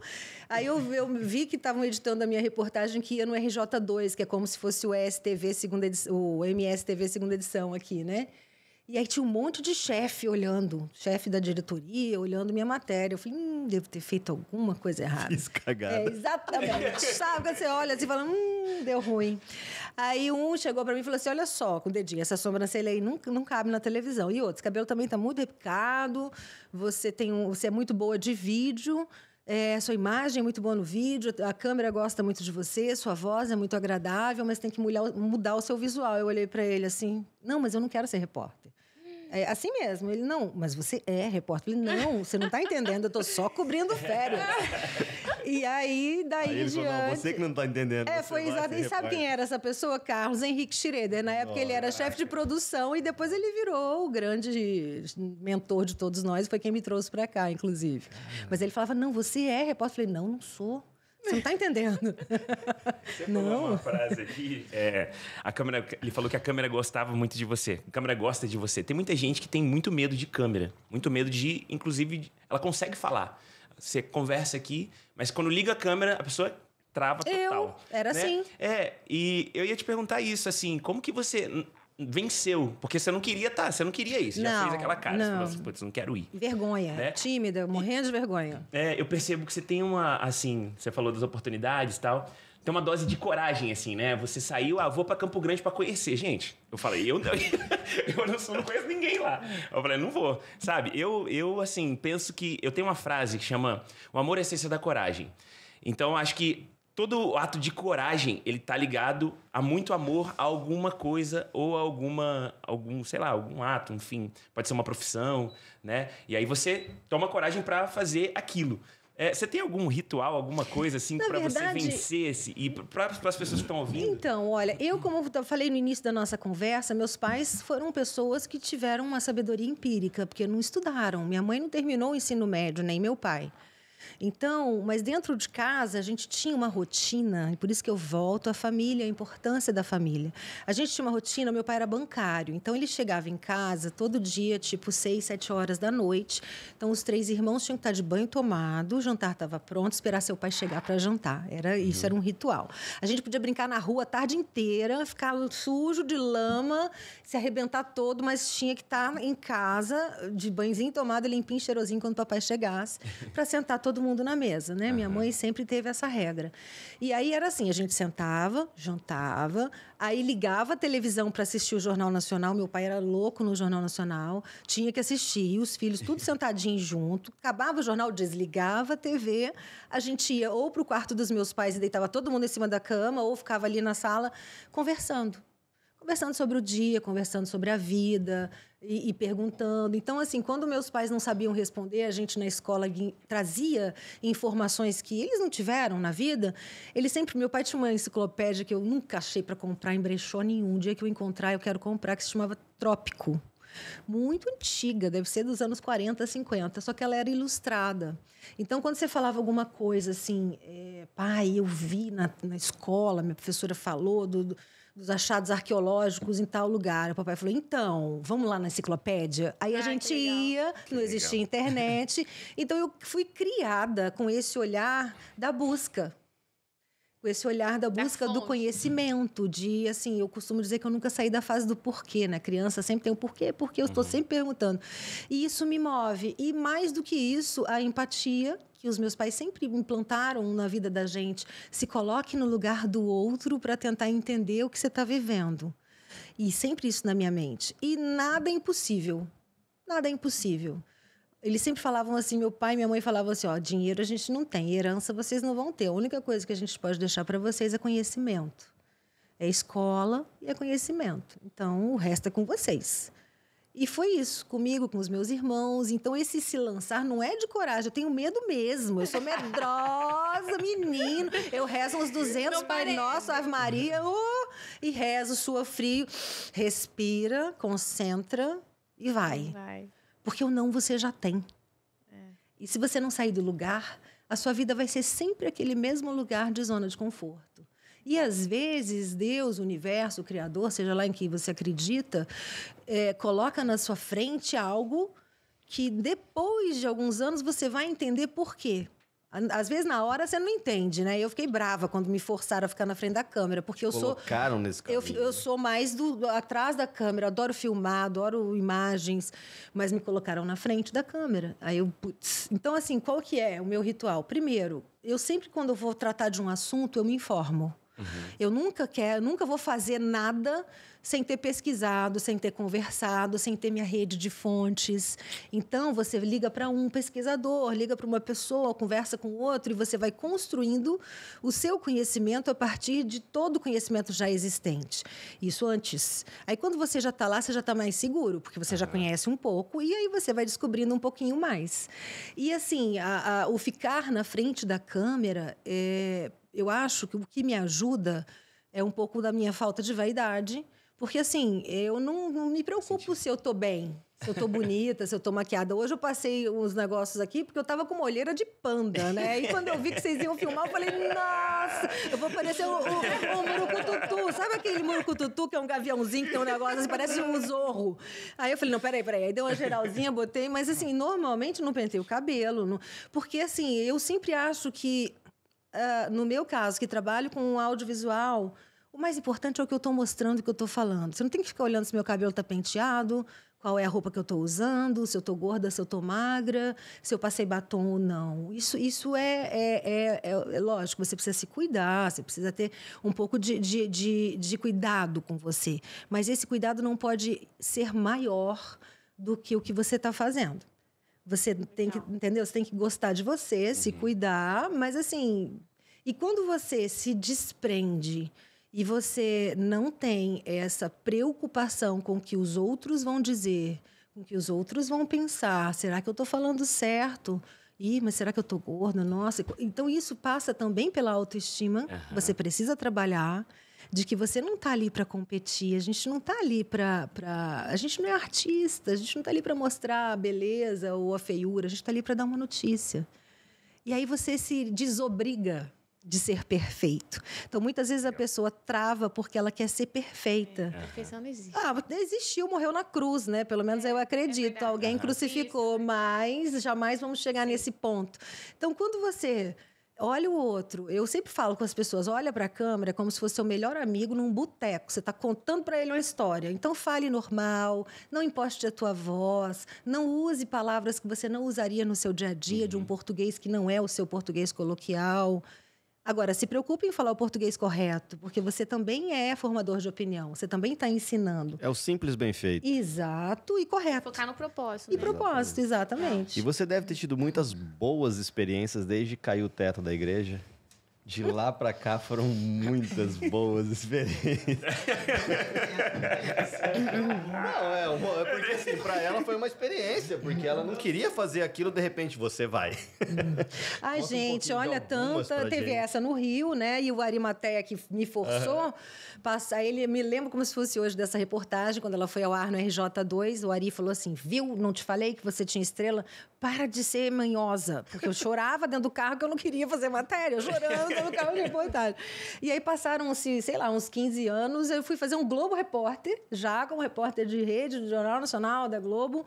Aí eu, eu vi que estavam editando a minha reportagem que ia no RJ2, que é como se fosse o STV segunda edição, o MSTV segunda edição aqui, né? E aí tinha um monte de chefe olhando, chefe da diretoria, olhando minha matéria. Eu falei, hum, devo ter feito alguma coisa errada. Fiz cagada. É, exatamente. Sabe, quando você olha assim e fala, hum, deu ruim. Aí um chegou para mim e falou assim, olha só, com o dedinho, essa sobrancelha aí não, não cabe na televisão. E outros, cabelo também tá muito repicado, você, tem um, você é muito boa de vídeo... É, sua imagem é muito boa no vídeo, a câmera gosta muito de você, sua voz é muito agradável, mas tem que mudar o seu visual. Eu olhei para ele assim: não, mas eu não quero ser repórter. É assim mesmo. Ele, não, mas você é repórter. Ele, não, você não está entendendo, eu estou só cobrindo férias. e aí, daí aí ele diante... Falou, não, você que não está entendendo. É, foi exato. E sabe quem era essa pessoa? Carlos Henrique Schroeder. Na época ele era chefe de produção e depois ele virou o grande mentor de todos nós. Foi quem me trouxe para cá, inclusive. Mas ele falava, não, você é repórter. Eu falei, não, não sou. Você não tá entendendo. Você não. falou uma frase aqui. É, a câmera, ele falou que a câmera gostava muito de você. A câmera gosta de você. Tem muita gente que tem muito medo de câmera. Muito medo de, inclusive, ela consegue falar. Você conversa aqui, mas quando liga a câmera, a pessoa trava total. Eu, era né? assim. É, e eu ia te perguntar isso, assim, como que você venceu, porque você não queria tá, você não queria isso, não, já fez aquela cara, não. você falou assim, não quero ir. Vergonha, né? tímida, morrendo de vergonha. É, eu percebo que você tem uma, assim, você falou das oportunidades e tal, tem uma dose de coragem, assim, né? Você saiu, ah, vou pra Campo Grande para conhecer. Gente, eu falei, eu não, eu não, sou, não conheço ninguém lá. Eu falei, não vou. Sabe, eu, eu, assim, penso que... Eu tenho uma frase que chama o amor é a essência da coragem. Então, acho que todo ato de coragem, ele tá ligado a muito amor a alguma coisa ou a alguma algum, sei lá, algum ato, enfim, pode ser uma profissão, né? E aí você toma coragem para fazer aquilo. É, você tem algum ritual, alguma coisa assim para você vencer esse e para as pessoas que estão ouvindo? Então, olha, eu como eu falei no início da nossa conversa, meus pais foram pessoas que tiveram uma sabedoria empírica, porque não estudaram. Minha mãe não terminou o ensino médio, nem meu pai. Então, mas dentro de casa a gente tinha uma rotina, e por isso que eu volto à família, a importância da família. A gente tinha uma rotina, meu pai era bancário, então ele chegava em casa todo dia, tipo seis, sete horas da noite. Então os três irmãos tinham que estar de banho tomado, o jantar estava pronto, esperar seu pai chegar para jantar. Era isso, uhum. era um ritual. A gente podia brincar na rua a tarde inteira, ficar sujo de lama, se arrebentar todo, mas tinha que estar em casa de banhozinho tomado, limpinho, cheirosinho quando o papai chegasse, para sentar todo todo mundo na mesa, né? Uhum. Minha mãe sempre teve essa regra. E aí era assim, a gente sentava, jantava, aí ligava a televisão para assistir o Jornal Nacional. Meu pai era louco no Jornal Nacional, tinha que assistir, os filhos tudo sentadinhos junto. Acabava o jornal, desligava a TV, a gente ia ou pro quarto dos meus pais e deitava todo mundo em cima da cama, ou ficava ali na sala conversando conversando sobre o dia, conversando sobre a vida e, e, perguntando. Então, assim, quando meus pais não sabiam responder, a gente na escola trazia informações que eles não tiveram na vida. Ele sempre, meu pai tinha uma enciclopédia que eu nunca achei para comprar em brechó nenhum. O dia que eu encontrar, eu quero comprar, que se chamava Trópico. Muito antiga, deve ser dos anos 40, 50, só que ela era ilustrada. Então, quando você falava alguma coisa assim, é, pai, eu vi na, na escola, minha professora falou do, do dos achados arqueológicos em tal lugar. O papai falou: então, vamos lá na enciclopédia. Aí Ai, a gente ia, que não existia legal. internet. Então eu fui criada com esse olhar da busca. Com esse olhar da busca da do conhecimento, de assim, eu costumo dizer que eu nunca saí da fase do porquê, né? Criança sempre tem o um porquê, porque eu estou uhum. sempre perguntando. E isso me move. E mais do que isso, a empatia que os meus pais sempre implantaram na vida da gente. Se coloque no lugar do outro para tentar entender o que você está vivendo. E sempre isso na minha mente. E nada é impossível. Nada é impossível. Eles sempre falavam assim, meu pai e minha mãe falavam assim, ó, dinheiro a gente não tem, herança vocês não vão ter. A única coisa que a gente pode deixar para vocês é conhecimento. É escola e é conhecimento. Então, o resto é com vocês. E foi isso, comigo, com os meus irmãos. Então, esse se lançar não é de coragem, eu tenho medo mesmo. Eu sou medrosa, menino. Eu rezo uns 200 Pai Nosso, Ave Maria, oh, e rezo, sua frio. Respira, concentra e vai. vai. Porque o não você já tem. É. E se você não sair do lugar, a sua vida vai ser sempre aquele mesmo lugar de zona de conforto. E às vezes Deus, o universo, o Criador, seja lá em que você acredita, é, coloca na sua frente algo que depois de alguns anos você vai entender por quê. Às vezes, na hora, você não entende, né? Eu fiquei brava quando me forçaram a ficar na frente da câmera, porque eu Colocaram sou. Colocaram nesse eu, eu né? sou mais do atrás da câmera, adoro filmar, adoro imagens, mas me colocaram na frente da câmera. Aí eu. Putz. Então, assim, qual que é o meu ritual? Primeiro, eu sempre, quando eu vou tratar de um assunto, eu me informo. Uhum. Eu nunca quero, nunca vou fazer nada sem ter pesquisado, sem ter conversado, sem ter minha rede de fontes. Então você liga para um pesquisador, liga para uma pessoa, conversa com outro e você vai construindo o seu conhecimento a partir de todo o conhecimento já existente. Isso antes. Aí quando você já está lá, você já está mais seguro, porque você uhum. já conhece um pouco e aí você vai descobrindo um pouquinho mais. E assim, a, a, o ficar na frente da câmera é, eu acho que o que me ajuda é um pouco da minha falta de vaidade. Porque, assim, eu não, não me preocupo Sentido. se eu tô bem, se eu tô bonita, se eu tô maquiada. Hoje eu passei uns negócios aqui porque eu tava com uma olheira de panda, né? E quando eu vi que vocês iam filmar, eu falei, nossa, eu vou parecer o, o, o murucututu. Sabe aquele murucututu que é um gaviãozinho que tem um negócio assim, parece um zorro? Aí eu falei, não, peraí, peraí. Aí deu uma geralzinha, botei. Mas, assim, normalmente não pentei o cabelo. Não... Porque, assim, eu sempre acho que uh, no meu caso, que trabalho com audiovisual, o mais importante é o que eu estou mostrando, o que eu estou falando. Você não tem que ficar olhando se meu cabelo está penteado, qual é a roupa que eu estou usando, se eu estou gorda, se eu estou magra, se eu passei batom ou não. Isso, isso é, é, é, é, lógico, você precisa se cuidar, você precisa ter um pouco de, de, de, de cuidado com você. Mas esse cuidado não pode ser maior do que o que você está fazendo. Você tem que, entendeu? Você tem que gostar de você, uhum. se cuidar, mas assim. E quando você se desprende e você não tem essa preocupação com o que os outros vão dizer, com o que os outros vão pensar, será que eu estou falando certo? Ih, mas será que eu tô gorda? Nossa. Então, isso passa também pela autoestima. Uhum. Você precisa trabalhar de que você não está ali para competir, a gente não está ali para. Pra... A gente não é artista, a gente não está ali para mostrar a beleza ou a feiura, a gente está ali para dar uma notícia. E aí você se desobriga de ser perfeito. Então, muitas vezes a pessoa trava porque ela quer ser perfeita. É, perfeição não existe. Ah, existiu, morreu na cruz, né? Pelo menos é, eu é acredito. É Alguém crucificou, né? mas jamais vamos chegar nesse ponto. Então, quando você olha o outro. Eu sempre falo com as pessoas, olha para a câmera como se fosse seu melhor amigo num boteco. Você está contando para ele uma história. Então fale normal, não imposte a tua voz, não use palavras que você não usaria no seu dia a dia uhum. de um uhum. português que não é o seu português coloquial. Agora, se preocupe em falar o português correto, porque você também é formador de opinião, você também está ensinando. É o simples bem feito. Exato e correto. Focar no propósito. Né? E propósito, exatamente. exatamente. E você deve ter tido muitas boas experiências desde que caiu o teto da igreja. De lá para cá foram muitas boas experiências. não, é, é porque assim, para ela foi uma experiência, porque ela não queria fazer aquilo, de repente você vai. Ai, gente, um olha, tanta. Teve gente. essa no Rio, né? E o Arimateia que me forçou uhum. passar. Ele me lembro como se fosse hoje dessa reportagem, quando ela foi ao ar no RJ2, o Ari falou assim: viu, não te falei que você tinha estrela? Para de ser manhosa. Porque eu chorava dentro do carro que eu não queria fazer matéria, eu chorando eu nunca de reportagem. E aí passaram-se, assim, sei lá, uns 15 anos, eu fui fazer um Globo Repórter, já como repórter de rede do Jornal Nacional, da Globo,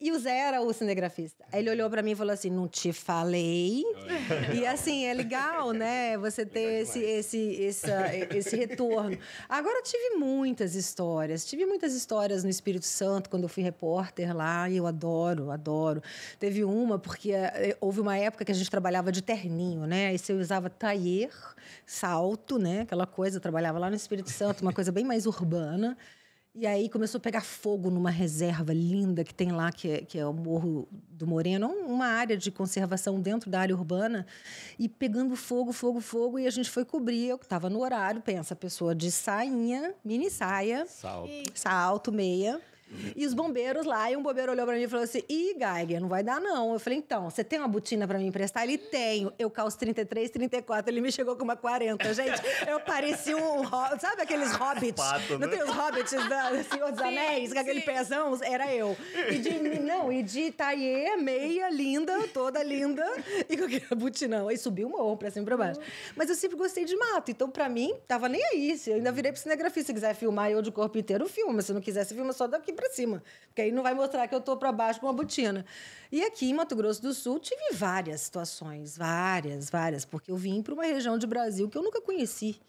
e o Zé era o cinegrafista. Aí ele olhou para mim e falou assim: Não te falei. e assim, é legal, né? Você ter esse, esse, essa, esse retorno. Agora, tive muitas histórias. Tive muitas histórias no Espírito Santo, quando eu fui repórter lá. E eu adoro, adoro. Teve uma, porque eh, houve uma época que a gente trabalhava de terninho, né? Aí você usava taier, salto, né? Aquela coisa. Eu trabalhava lá no Espírito Santo, uma coisa bem mais urbana. E aí começou a pegar fogo numa reserva linda que tem lá, que é, que é o Morro do Moreno, é uma área de conservação dentro da área urbana, e pegando fogo, fogo, fogo, e a gente foi cobrir. Eu que estava no horário, pensa, pessoa de sainha, mini saia, salto, salto meia. E os bombeiros lá, e um bombeiro olhou para mim e falou assim: Ih, Geiger, não vai dar não. Eu falei: Então, você tem uma botina para me emprestar? Ele tenho. Eu calço 33, 34. Ele me chegou com uma 40. Gente, eu parecia um. Sabe aqueles hobbits? Pato, né? Não tem os hobbits da Senhor dos Anéis, com aquele pesão pezão? Era eu. E de, não, e de taie, meia, linda, toda linda, e com aquele botinão. Aí subiu o morro pra cima e pra baixo. Mas eu sempre gostei de mato. Então, pra mim, tava nem aí. Se eu ainda virei pro cinegrafista. Se quiser filmar eu de corpo inteiro, filma. Se não quiser, você filma só daqui para cima, porque aí não vai mostrar que eu estou para baixo com uma botina. E aqui em Mato Grosso do Sul tive várias situações, várias, várias, porque eu vim para uma região de Brasil que eu nunca conheci.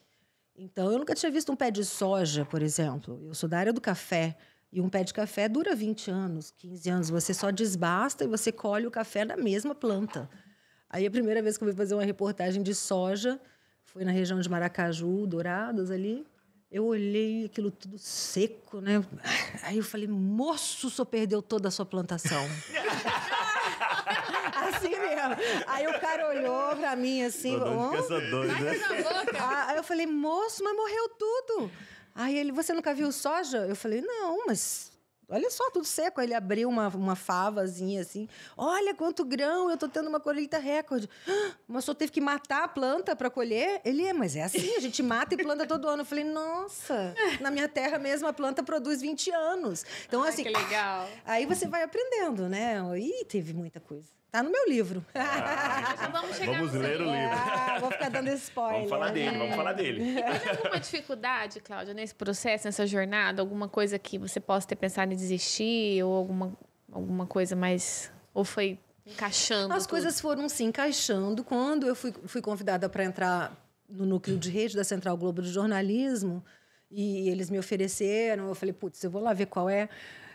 Então, eu nunca tinha visto um pé de soja, por exemplo. Eu sou da área do café. E um pé de café dura 20 anos, 15 anos. Você só desbasta e você colhe o café na mesma planta. Aí, a primeira vez que eu fui fazer uma reportagem de soja foi na região de Maracaju, Dourados, ali. Eu olhei aquilo tudo seco, né? Aí eu falei, moço, o senhor perdeu toda a sua plantação. assim mesmo. Aí o cara olhou pra mim assim. Oh, caçador, ah, Aí eu falei, moço, mas morreu tudo. Aí ele, você nunca viu soja? Eu falei, não, mas Olha só, tudo seco. Aí ele abriu uma, uma favazinha assim. Olha quanto grão, eu tô tendo uma colheita recorde. Ah, mas só teve que matar a planta para colher? Ele é, mas é assim, a gente mata e planta todo ano. Eu falei, nossa, na minha terra mesmo a planta produz 20 anos. Então, Ai, assim. Que legal. Aí você vai aprendendo, né? E teve muita coisa. Tá no meu livro. Ah, então vamos chegar vamos ler o livro. Ah, vou ficar dando spoiler. Vamos falar dele, é. vamos né? falar dele. Teve alguma dificuldade, Cláudia, nesse processo, nessa jornada? Alguma coisa que você possa ter pensado em desistir? Ou alguma, alguma coisa mais... Ou foi encaixando As tudo? coisas foram se encaixando. Quando eu fui, fui convidada para entrar no núcleo de rede da Central Globo de Jornalismo, e eles me ofereceram, eu falei, putz, eu vou lá ver qual é.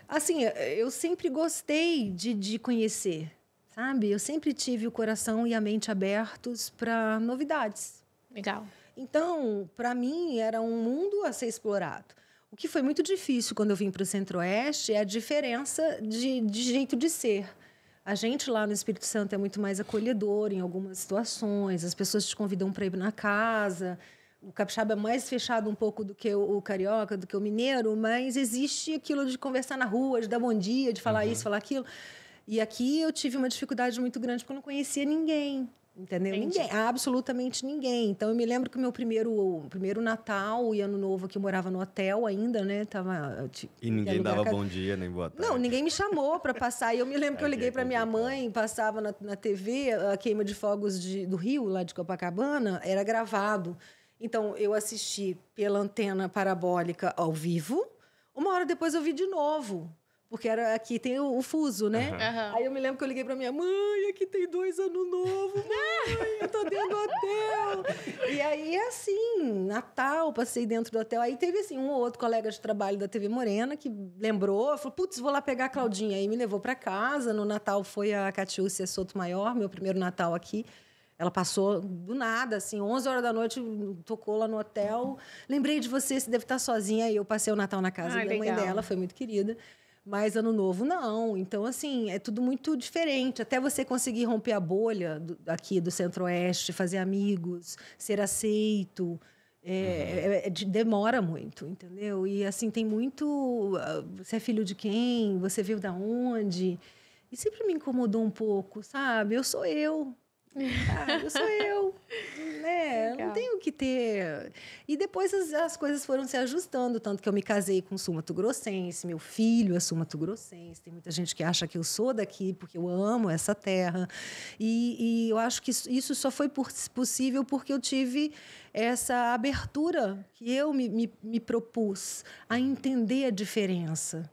Assim, eu sempre gostei de, de conhecer, sabe? Eu sempre tive o coração e a mente abertos para novidades. Legal. Então, para mim, era um mundo a ser explorado. O que foi muito difícil quando eu vim para o Centro-Oeste é a diferença de, de jeito de ser. A gente lá no Espírito Santo é muito mais acolhedor em algumas situações, as pessoas te convidam para ir na casa. O capixaba é mais fechado um pouco do que o, carioca, do que o mineiro, mas existe aquilo de conversar na rua, de dar bom dia, de falar uhum. isso, falar aquilo. E aqui eu tive uma dificuldade muito grande porque eu não conhecia ninguém. Entendeu? Entendi. Ninguém, absolutamente ninguém. Então eu me lembro que o meu primeiro, primeiro Natal e Ano Novo que eu morava no hotel ainda, né? Tava, tipo, e ninguém dava bom dia nem boa tarde. Não, ninguém me chamou para passar. E eu me lembro que eu liguei para minha mãe, passava na, na TV, a queima de fogos de, do Rio, lá de Copacabana, era gravado. Então eu assisti pela antena parabólica ao vivo. Uma hora depois eu vi de novo porque era, aqui tem o, o fuso, né? Uhum. Aí eu me lembro que eu liguei pra minha mãe, aqui tem dois anos novo, mãe, eu tô dentro do hotel. e aí, assim, Natal, passei dentro do hotel. Aí teve, assim, um ou outro colega de trabalho da TV Morena que lembrou, falou, putz, vou lá pegar a Claudinha. Aí me levou para casa, no Natal foi a Catiúcia Soto Maior, meu primeiro Natal aqui. Ela passou do nada, assim, 11 horas da noite, tocou lá no hotel. Lembrei de você, você deve estar sozinha. Aí eu passei o Natal na casa ah, da mãe dela, foi muito querida. Mas ano novo, não. Então, assim, é tudo muito diferente. Até você conseguir romper a bolha do, aqui do Centro-Oeste, fazer amigos, ser aceito. É, uhum. é, é, demora muito, entendeu? E assim, tem muito. Ah, você é filho de quem? Você veio da onde? E sempre me incomodou um pouco, sabe? Eu sou eu. Ah, eu sou eu. né? Não tenho que ter. E depois as, as, coisas foram se ajustando, tanto que eu me casei com Suma sumato grossense, meu filho é sumato grossense. Tem muita gente que acha que eu sou daqui porque eu amo essa terra. E, e eu acho que isso só foi por, possível porque eu tive essa abertura que eu me, me, me propus a entender a diferença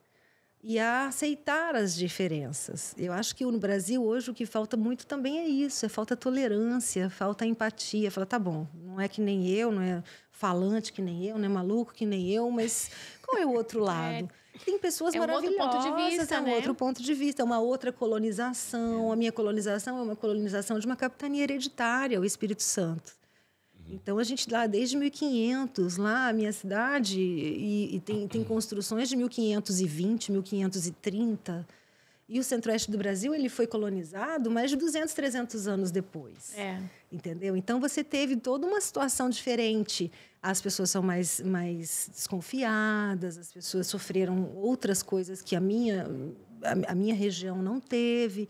e a aceitar as diferenças. Eu acho que no Brasil hoje o que falta muito também é isso, é falta tolerância, falta empatia, fala tá bom, não é que nem eu, não é falante que nem eu, não é maluco que nem eu, mas qual é o outro é. lado? É. Tem pessoas é maravilhosas, um outro ponto de vista, é um né? outro ponto de vista, é uma outra colonização. É. A minha colonização é uma colonização de uma capitania hereditária, o Espírito Santo. Então a gente lá desde 1500, lá a minha cidade, e, e tem, tem construções de 1520, 1530. E o centro-oeste do Brasil ele foi colonizado mais de 200, 300 anos depois. É. Entendeu? Então você teve toda uma situação diferente. As pessoas são mais, mais desconfiadas, as pessoas sofreram outras coisas que a minha, a, a minha região não teve.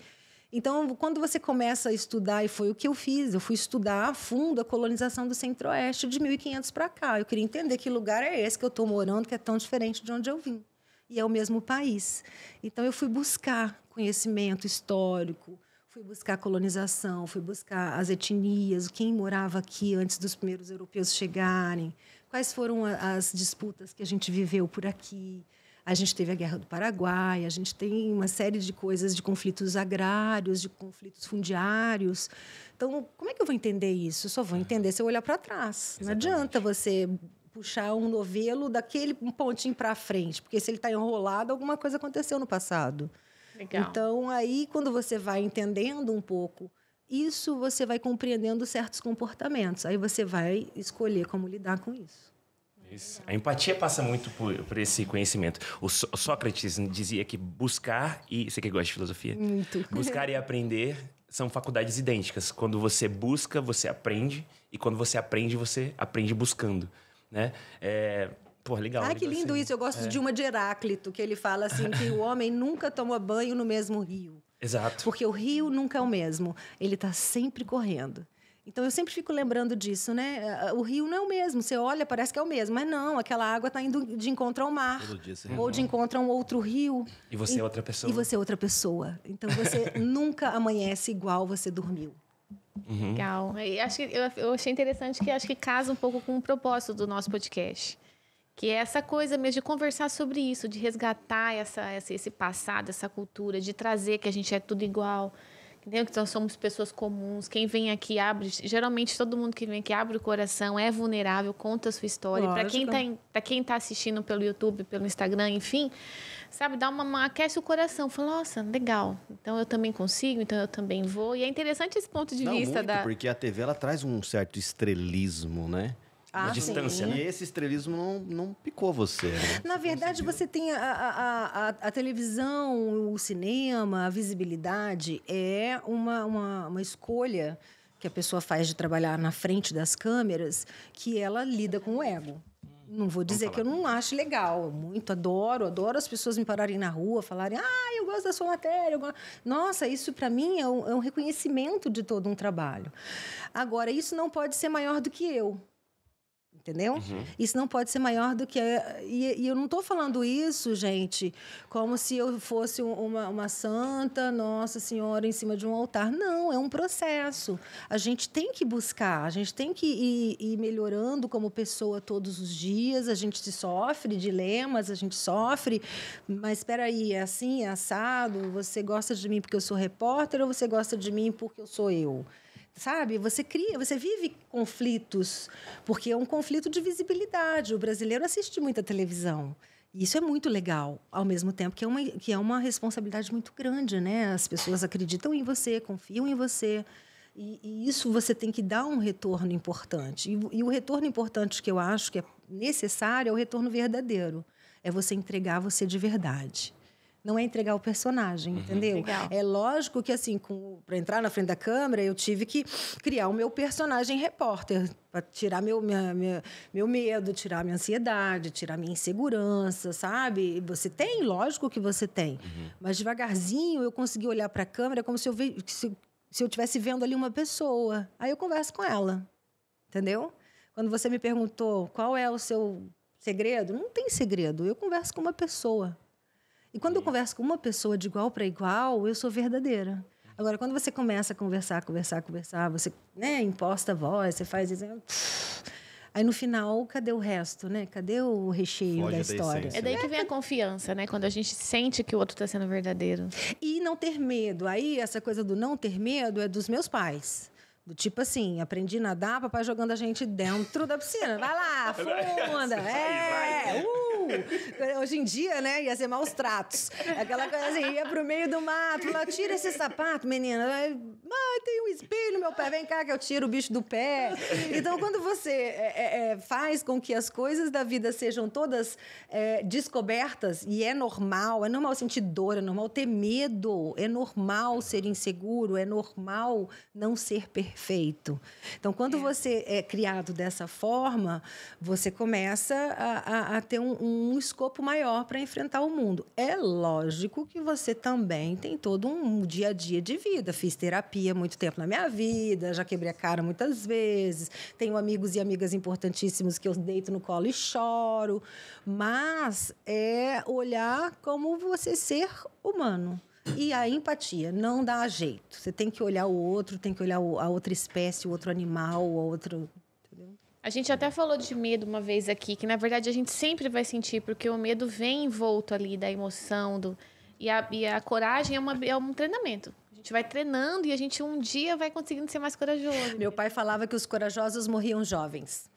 Então, quando você começa a estudar, e foi o que eu fiz, eu fui estudar a fundo a colonização do Centro-Oeste de 1500 para cá. Eu queria entender que lugar é esse que eu estou morando, que é tão diferente de onde eu vim. E é o mesmo país. Então, eu fui buscar conhecimento histórico, fui buscar a colonização, fui buscar as etnias, quem morava aqui antes dos primeiros europeus chegarem, quais foram as disputas que a gente viveu por aqui a gente teve a Guerra do Paraguai, a gente tem uma série de coisas, de conflitos agrários, de conflitos fundiários. Então, como é que eu vou entender isso? Eu só vou entender se eu olhar para trás. Exatamente. Não adianta você puxar um novelo daquele pontinho para frente, porque se ele está enrolado, alguma coisa aconteceu no passado. Legal. Então, aí, quando você vai entendendo um pouco isso, você vai compreendendo certos comportamentos. Aí você vai escolher como lidar com isso. A empatia passa muito por, por esse conhecimento. O, so Sócrates dizia que buscar e. Você que gosta de filosofia? Muito. Buscar e aprender são faculdades idênticas. Quando você busca, você aprende. E quando você aprende, você aprende buscando. Né? É, Pô, legal. Ah, que lindo assim. isso. Eu gosto é. de uma de Heráclito, que ele fala assim que o homem nunca toma banho no mesmo rio. Exato. Porque o rio nunca é o mesmo. Ele está sempre correndo. Então eu sempre fico lembrando disso, né? Eh, eh, o rio não é o mesmo. Você olha, parece que é o mesmo, mas não. Aquela água está indo de encontro ao mar, ou de encontro a um outro rio. E você é e, é outra pessoa. E você é outra pessoa. Então você nunca amanhece igual você dormiu. Uhum. Legal. E acho que eu, eu achei interessante que acho que casa um pouco com o propósito do nosso podcast. Que é essa coisa mesmo de conversar sobre isso, de resgatar essa, essa, esse passado, essa cultura, de trazer que a gente é tudo igual, Entendeu? Então, somos pessoas comuns. Quem vem aqui abre. Geralmente, todo mundo que vem aqui abre o coração, é vulnerável, conta a sua história. Para quem, tá, quem tá assistindo pelo YouTube, pelo Instagram, enfim, sabe, dá uma. aquece o coração. Fala, nossa, legal. Então eu também consigo, então eu também vou. E é interessante esse ponto de Não, vista muito, da. Porque a TV ela traz um certo estrelismo, né? ah, distância. Né? E esse estrelismo não, não picou você. Né? Na verdade, você, você tem a, a, a, a, televisão, o cinema, a visibilidade é uma, uma, uma escolha que a pessoa faz de trabalhar na frente das câmeras que ela lida com o ego. Não vou dizer que eu não acho legal, muito adoro, adoro as pessoas me pararem na rua, falarem, ah, eu gosto da sua matéria. Nossa, isso para mim é um, é um reconhecimento de todo um trabalho. Agora, isso não pode ser maior do que eu entendeu? Uhum. Isso não pode ser maior do que. É, e, e, eu não estou falando isso, gente, como se eu fosse uma, uma santa, Nossa Senhora, em cima de um altar. Não, é um processo. A gente tem que buscar, a gente tem que ir, ir melhorando como pessoa todos os dias, a gente sofre dilemas, a gente sofre, mas espera aí, é assim, é assado, você gosta de mim porque eu sou repórter ou você gosta de mim porque eu sou eu? sabe? Você cria, você vive conflitos, porque é um conflito de visibilidade. O brasileiro assiste muita televisão. E isso é muito legal, ao mesmo tempo que é, uma, que é uma responsabilidade muito grande, né? As pessoas acreditam em você, confiam em você. E, e isso você tem que dar um retorno importante. E, e o retorno importante que eu acho que é necessário é o retorno verdadeiro. É você entregar você de verdade não é entregar o personagem, uhum. entendeu? Legal. É lógico que, assim, para entrar na frente da câmera, eu tive que criar o meu personagem repórter, para tirar meu, minha, minha, meu medo, tirar minha ansiedade, tirar minha insegurança, sabe? Você tem, lógico que você tem, uhum. mas devagarzinho eu consegui olhar para a câmera como se eu, se, se eu estivesse vendo ali uma pessoa. Aí eu converso com ela, entendeu? Quando você me perguntou qual é o seu segredo, não tem segredo, eu converso com uma pessoa. E quando eu uhum. converso com uma pessoa de igual para igual, eu sou verdadeira. Uhum. Agora, quando você começa a conversar, conversar, conversar, você né, imposta a voz, você faz exemplo. Aí no final, cadê o resto, né? Cadê o recheio Foge da história? Da é daí né? que vem a confiança, né? Quando a gente sente que o outro está sendo verdadeiro. E não ter medo. Aí essa coisa do não ter medo é dos meus pais. Do tipo assim, aprendi a nadar, papai jogando a gente dentro da piscina. Vai lá, afunda. é, Uh! Hoje em dia, né? Ia ser maus tratos. Aquela coisa assim, ia pro meio do mato, lá, tira esse sapato, menina mãe, tem um espinho no meu pé, vem cá que eu tiro o bicho do pé. Então, quando você é, é, é, faz com que as coisas da vida sejam todas é, descobertas, e é normal, é normal sentir dor, é normal ter medo, é normal ser inseguro, é normal não ser perfeito. Então, quando é. você é criado dessa forma, você começa a, a, a ter um, um escopo maior para enfrentar o mundo. É lógico que você também tem todo um dia a dia de vida, fiz terapia muito tempo na minha vida, já quebrei a cara muitas vezes, tenho amigos e amigas importantíssimos que eu deito no colo e choro, mas é olhar como você ser humano. E a empatia não dá jeito. Você tem que olhar o outro, tem que olhar a outra espécie, o outro animal, o outro. A gente até falou de medo uma vez aqui, que na verdade a gente sempre vai sentir, porque o medo vem envolto ali da emoção, do, e a, e a coragem é, uma, é um treinamento gente vai treinando e a gente um dia vai conseguindo ser mais corajoso. Meu pai falava que os corajosos morriam jovens.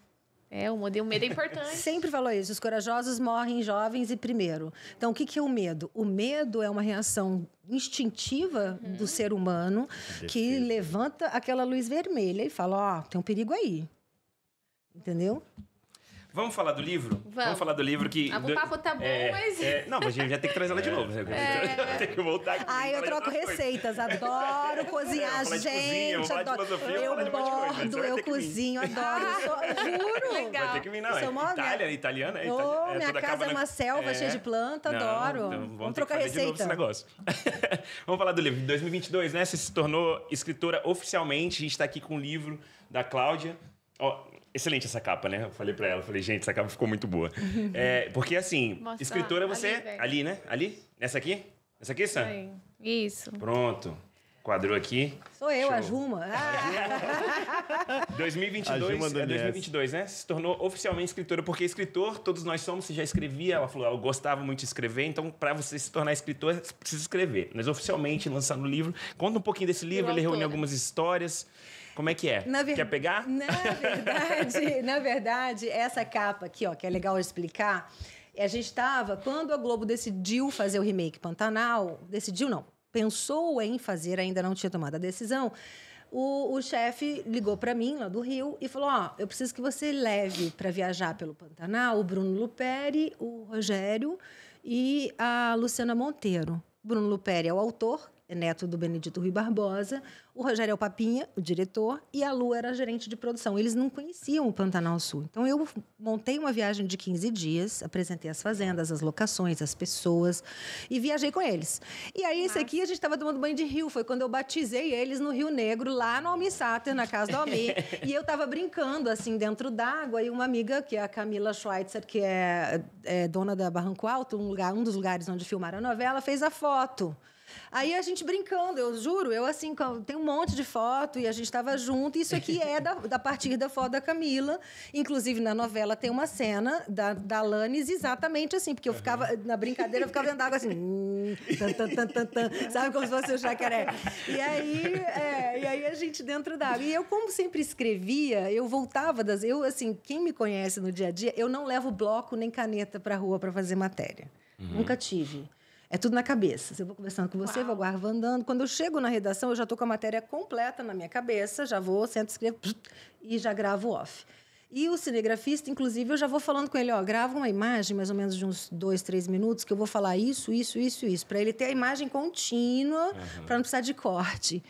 É, o medo é importante. Sempre falou isso. Os corajosos morrem jovens e primeiro. Então, o que, que é o medo? O medo é uma reação instintiva uhum. do ser humano que levanta aquela luz vermelha e fala: ó, oh, tem um perigo aí. Entendeu? Vamos falar do livro? Vamos, Vamos falar do livro que. Ah, o papo tá bom, é, mas. É, não, mas a gente já tem que trazer ela de novo. Né? É. tem que voltar aqui. Ai, eu troco receitas, adoro cozinhar, não, gente. Cozinha, eu adoro. eu bordo, eu cozinho, adoro. juro. Legal. Vai ter que vir, não. É Itália, italiana, é italiana. Oh, é, minha casa é uma na... selva cheia de é. planta, não, adoro. Então vamos, vamos trocar receita. negócio. vamos falar do livro. Em 2022, né? Você se tornou escritora oficialmente. A gente está aqui com o livro da Cláudia. Ó, Excelente essa capa, né? Eu falei pra ela, falei, gente, essa capa ficou muito boa. É, porque assim, Mostra escritora você. Ali, ali, né? Ali? Nessa aqui? Nessa aqui, Sam? Sim. Isso. Pronto. Quadrou aqui. Sou eu, Show. a Juma. Ah. 2022, a Juma é 2022, né? Se tornou oficialmente escritora, porque escritor todos nós somos. Você já escrevia, ela falou, eu gostava muito de escrever, então para você se tornar escritor, você precisa escrever. Mas oficialmente lançando o livro. Conta um pouquinho desse livro, ele reúne algumas histórias. Como é que é? Ver... Quer pegar? Na verdade, na verdade, essa capa aqui, ó, que é legal explicar, a gente estava, quando a Globo decidiu fazer o remake Pantanal, decidiu não, pensou em fazer, ainda não tinha tomado a decisão, o, o chefe ligou para mim lá do Rio e falou: Ó, eu preciso que você leve para viajar pelo Pantanal o Bruno Luperi, o Rogério e a Luciana Monteiro. Bruno Luperi é o autor, neto do Benedito Rui Barbosa, o Rogério é o Papinha, o diretor, e a Lu era a gerente de produção. Eles não conheciam o Pantanal Sul. Então eu montei uma viagem de 15 dias, apresentei as fazendas, as locações, as pessoas e viajei com eles. E aí esse aqui a gente estava tomando banho de rio, foi quando eu batizei eles no Rio Negro, lá no Almi Sater, na casa do Almi. e eu estava brincando assim dentro d'água e uma amiga que é a Camila Schweitzer, que é, é dona da Barranco Alto, um lugar, um dos lugares onde filmaram a novela, fez a foto. Aí a gente brincando, eu juro, eu assim, tem um monte de foto e a gente estava junto. E isso aqui é da, da partir da foto da Camila. Inclusive, na novela tem uma cena da, da Alanis exatamente assim, porque eu ficava, na brincadeira, eu ficava dentro d'água assim, hum, Tan, tan, tan, tan, tan, sabe como se fosse o um jacaré. E aí, é, e aí a gente dentro d'água. E eu, como sempre escrevia, eu voltava das. Eu, assim, quem me conhece no dia a dia, eu não levo bloco nem caneta para rua para fazer matéria. Uhum. Nunca tive. É tudo na cabeça. Eu vou conversando com você, Uau. vou guardando. Quando eu chego na redação, eu já estou com a matéria completa na minha cabeça, já vou, sento, escrevo e já gravo off. E o cinegrafista, inclusive, eu já vou falando com ele, ó, grava uma imagem, mais ou menos de uns dois, três minutos, que eu vou falar isso, isso, isso, isso, para ele ter a imagem contínua, uhum. para não precisar de corte.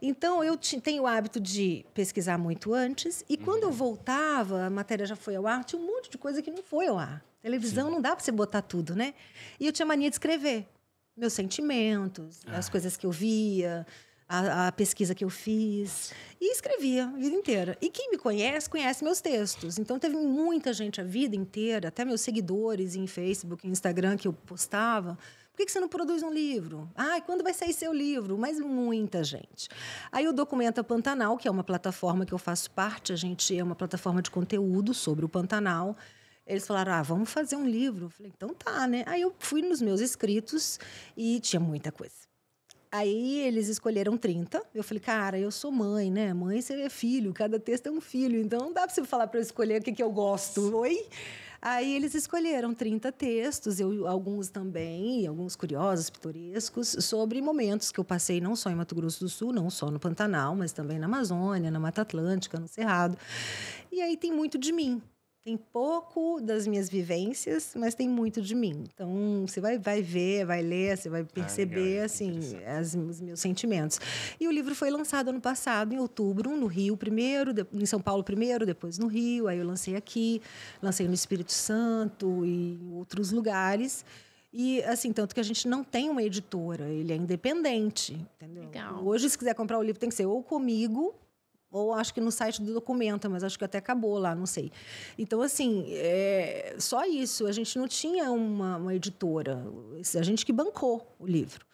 Então, eu tenho o hábito de pesquisar muito antes, e uhum. quando eu uhum. voltava, a matéria já foi ao ar, tinha um monte de coisa que não foi ao ar. Televisão Sim. não dá para você botar tudo, né? E eu tinha mania de escrever meus sentimentos, ah. as coisas que eu via, a, a, pesquisa que eu fiz. E escrevia a vida inteira. E quem me conhece, conhece meus textos. Então teve muita gente a vida inteira, até meus seguidores em Facebook, em Instagram, que eu postava. Por que, você não produz um livro? Ah, quando vai sair seu livro? Mas muita gente. Aí o Documenta Pantanal, que é uma plataforma que eu faço parte, a gente é uma plataforma de conteúdo sobre o Pantanal. Eles falaram: ah, vamos fazer um livro. Eu falei: então tá, né? Aí eu fui nos meus escritos e tinha muita coisa. Aí eles escolheram 30. Eu falei, cara, eu sou mãe, né? Mãe, você é filho, cada texto é um filho. Então não dá para você falar para eu escolher o que, que eu gosto. Oi? Aí eles escolheram 30 textos, eu, alguns também, alguns curiosos, pitorescos, sobre momentos que eu passei não só em Mato Grosso do Sul, não só no Pantanal, mas também na Amazônia, na Mata Atlântica, no Cerrado. E aí tem muito de mim tem pouco das minhas vivências, mas tem muito de mim. Então, você vai, vai ver, vai ler, você vai ah, perceber, ah, assim, as, os meus sentimentos. E o livro foi lançado ano passado, em outubro, no Rio primeiro, de, em São Paulo primeiro, depois no Rio, aí eu lancei aqui, lancei no Espírito Santo e em outros lugares. E, assim, tanto que a gente não tem uma editora, ele é independente, entendeu? Legal. Hoje, se quiser comprar o livro, tem que ser ou comigo, ou acho que no site do Documenta, mas acho que até acabou lá, não sei. Então, assim, é, só isso. A gente não tinha uma, uma editora, a gente que bancou o livro.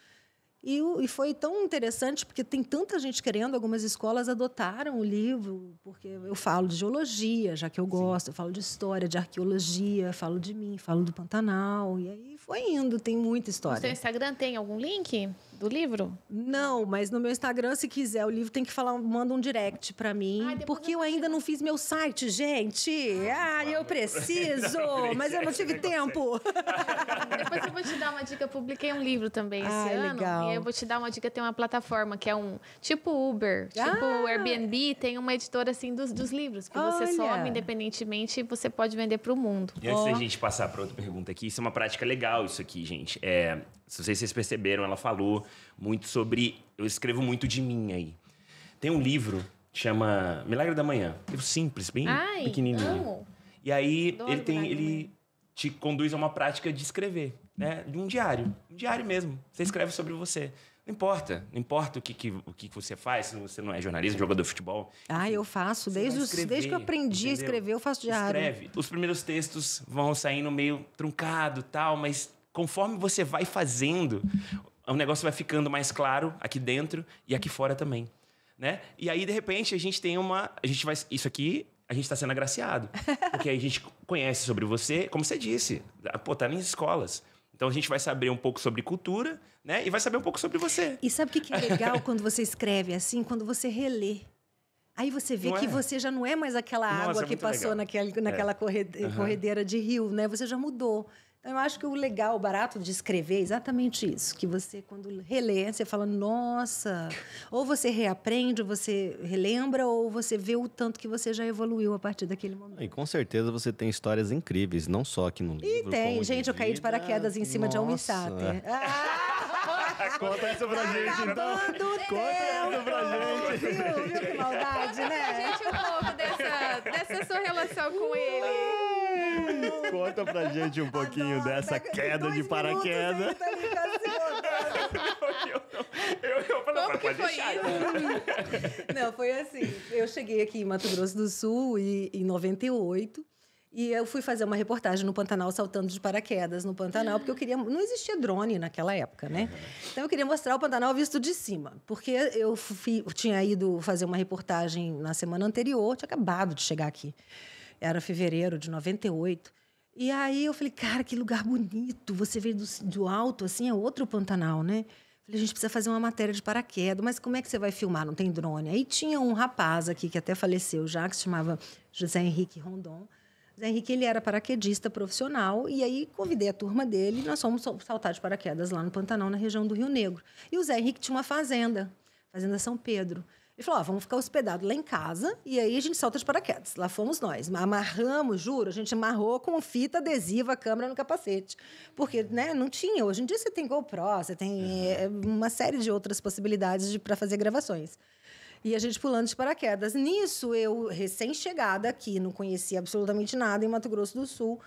E, e, foi tão interessante, porque tem tanta gente querendo, algumas escolas adotaram o livro, porque eu falo de geologia, já que eu gosto, eu falo de história, de arqueologia, falo de mim, falo do Pantanal, e aí foi indo, tem muita história. O seu Instagram tem algum link? do livro? Não, mas no meu Instagram, se quiser o livro, tem que falar, manda um direct para mim. Ai, ah, porque eu, eu ainda não fiz meu site, gente. Ah, eu preciso! mas eu não tive tempo. depois eu vou te dar uma dica. Eu publiquei um livro também esse ano. Legal. E eu vou te dar uma dica. Tem uma plataforma que é um tipo Uber, tipo ah. tipo Airbnb. Tem uma editora assim dos, dos livros que Olha. você some independentemente e você pode vender para o mundo. E antes oh. da gente passar para outra pergunta aqui, isso é uma prática legal, isso aqui, gente. É, não sei se vocês perceberam, ela falou muito sobre. Eu escrevo muito de mim aí. Tem um livro que chama Milagre da Manhã. Livro simples, bem Ai, pequenininho. Amo. E aí Adoro ele tem. Ele te conduz a uma prática de escrever, né? De um diário. Um diário mesmo. Você escreve sobre você. Não importa. Não importa o que, que, o que você faz, se você não é jornalista, jogador de futebol. Ah, eu faço. Desde, escrever, os, desde que eu aprendi entendeu? a escrever, eu faço diário. Escreve. Os primeiros textos vão saindo meio truncado tal, mas conforme você vai fazendo, o negócio vai ficando mais claro aqui dentro e aqui fora também. Né? E aí, de repente, a gente tem uma. A gente vai. Isso aqui a gente está sendo agraciado. Porque a gente conhece sobre você, como você disse, pô, tá nas escolas. Então a gente vai saber um pouco sobre cultura, né? E vai saber um pouco sobre você. E sabe o que, que é legal quando você escreve assim, quando você relê? Aí você vê não que é. você já não é mais aquela Nossa, água é que é passou legal. naquela, naquela é. corredeira uhum. de rio, né? Você já mudou. Então, eu acho que o legal, o barato de escrever é exatamente isso, que você, quando relê, você fala, nossa, ou você reaprende, ou você relembra, ou você vê o tanto que você já evoluiu a partir daquele momento. E com certeza você tem histórias incríveis, não só aqui no livro. E tem, gente, eu caí de paraquedas em cima nossa. de um Ah! Conta essa pra tá gente, então. Conta essa pra gente. Viu, viu que maldade, né? Conta pra gente um pouco dessa, dessa sua relação com ele. Conta pra gente um pouquinho Adoro, dessa pega- queda de paraquedas. Tá eu, eu, falei, Como que foi deixar. Né? Não, foi assim. Eu cheguei aqui em Mato Grosso do Sul e, em 98. E eu fui fazer uma reportagem no Pantanal saltando de paraquedas no Pantanal, porque eu queria. Não existia drone naquela época, né? Então eu queria mostrar o Pantanal visto de cima. Porque eu fui- tinha ido fazer uma reportagem na semana anterior, tinha acabado de chegar aqui. Era fevereiro de 98. E aí eu falei, cara, que lugar bonito. Você vê do, do alto, assim, é outro Pantanal, né? Falei, a gente precisa fazer uma matéria de paraquedas, mas como é que você vai filmar? Não tem drone. Aí tinha um rapaz aqui que até faleceu já, que se chamava José Henrique Rondon. José Henrique, ele era paraquedista profissional, e aí convidei a turma dele, e nós fomos saltar de paraquedas lá no Pantanal, na região do Rio Negro. E o Zé Henrique tinha uma fazenda, Fazenda São Pedro e falou: ó, vamos ficar hospedado lá em casa e aí a gente salta de paraquedas. Lá fomos nós. Amarramos, juro, a gente amarrou com fita adesiva a câmera no capacete. Porque, né, não tinha. Hoje em dia você tem GoPro, você tem eh, uma série de outras possibilidades para fazer gravações. E a gente pulando de paraquedas. Nisso, eu, recém-chegada aqui, não conhecia absolutamente nada em Mato Grosso do Sul.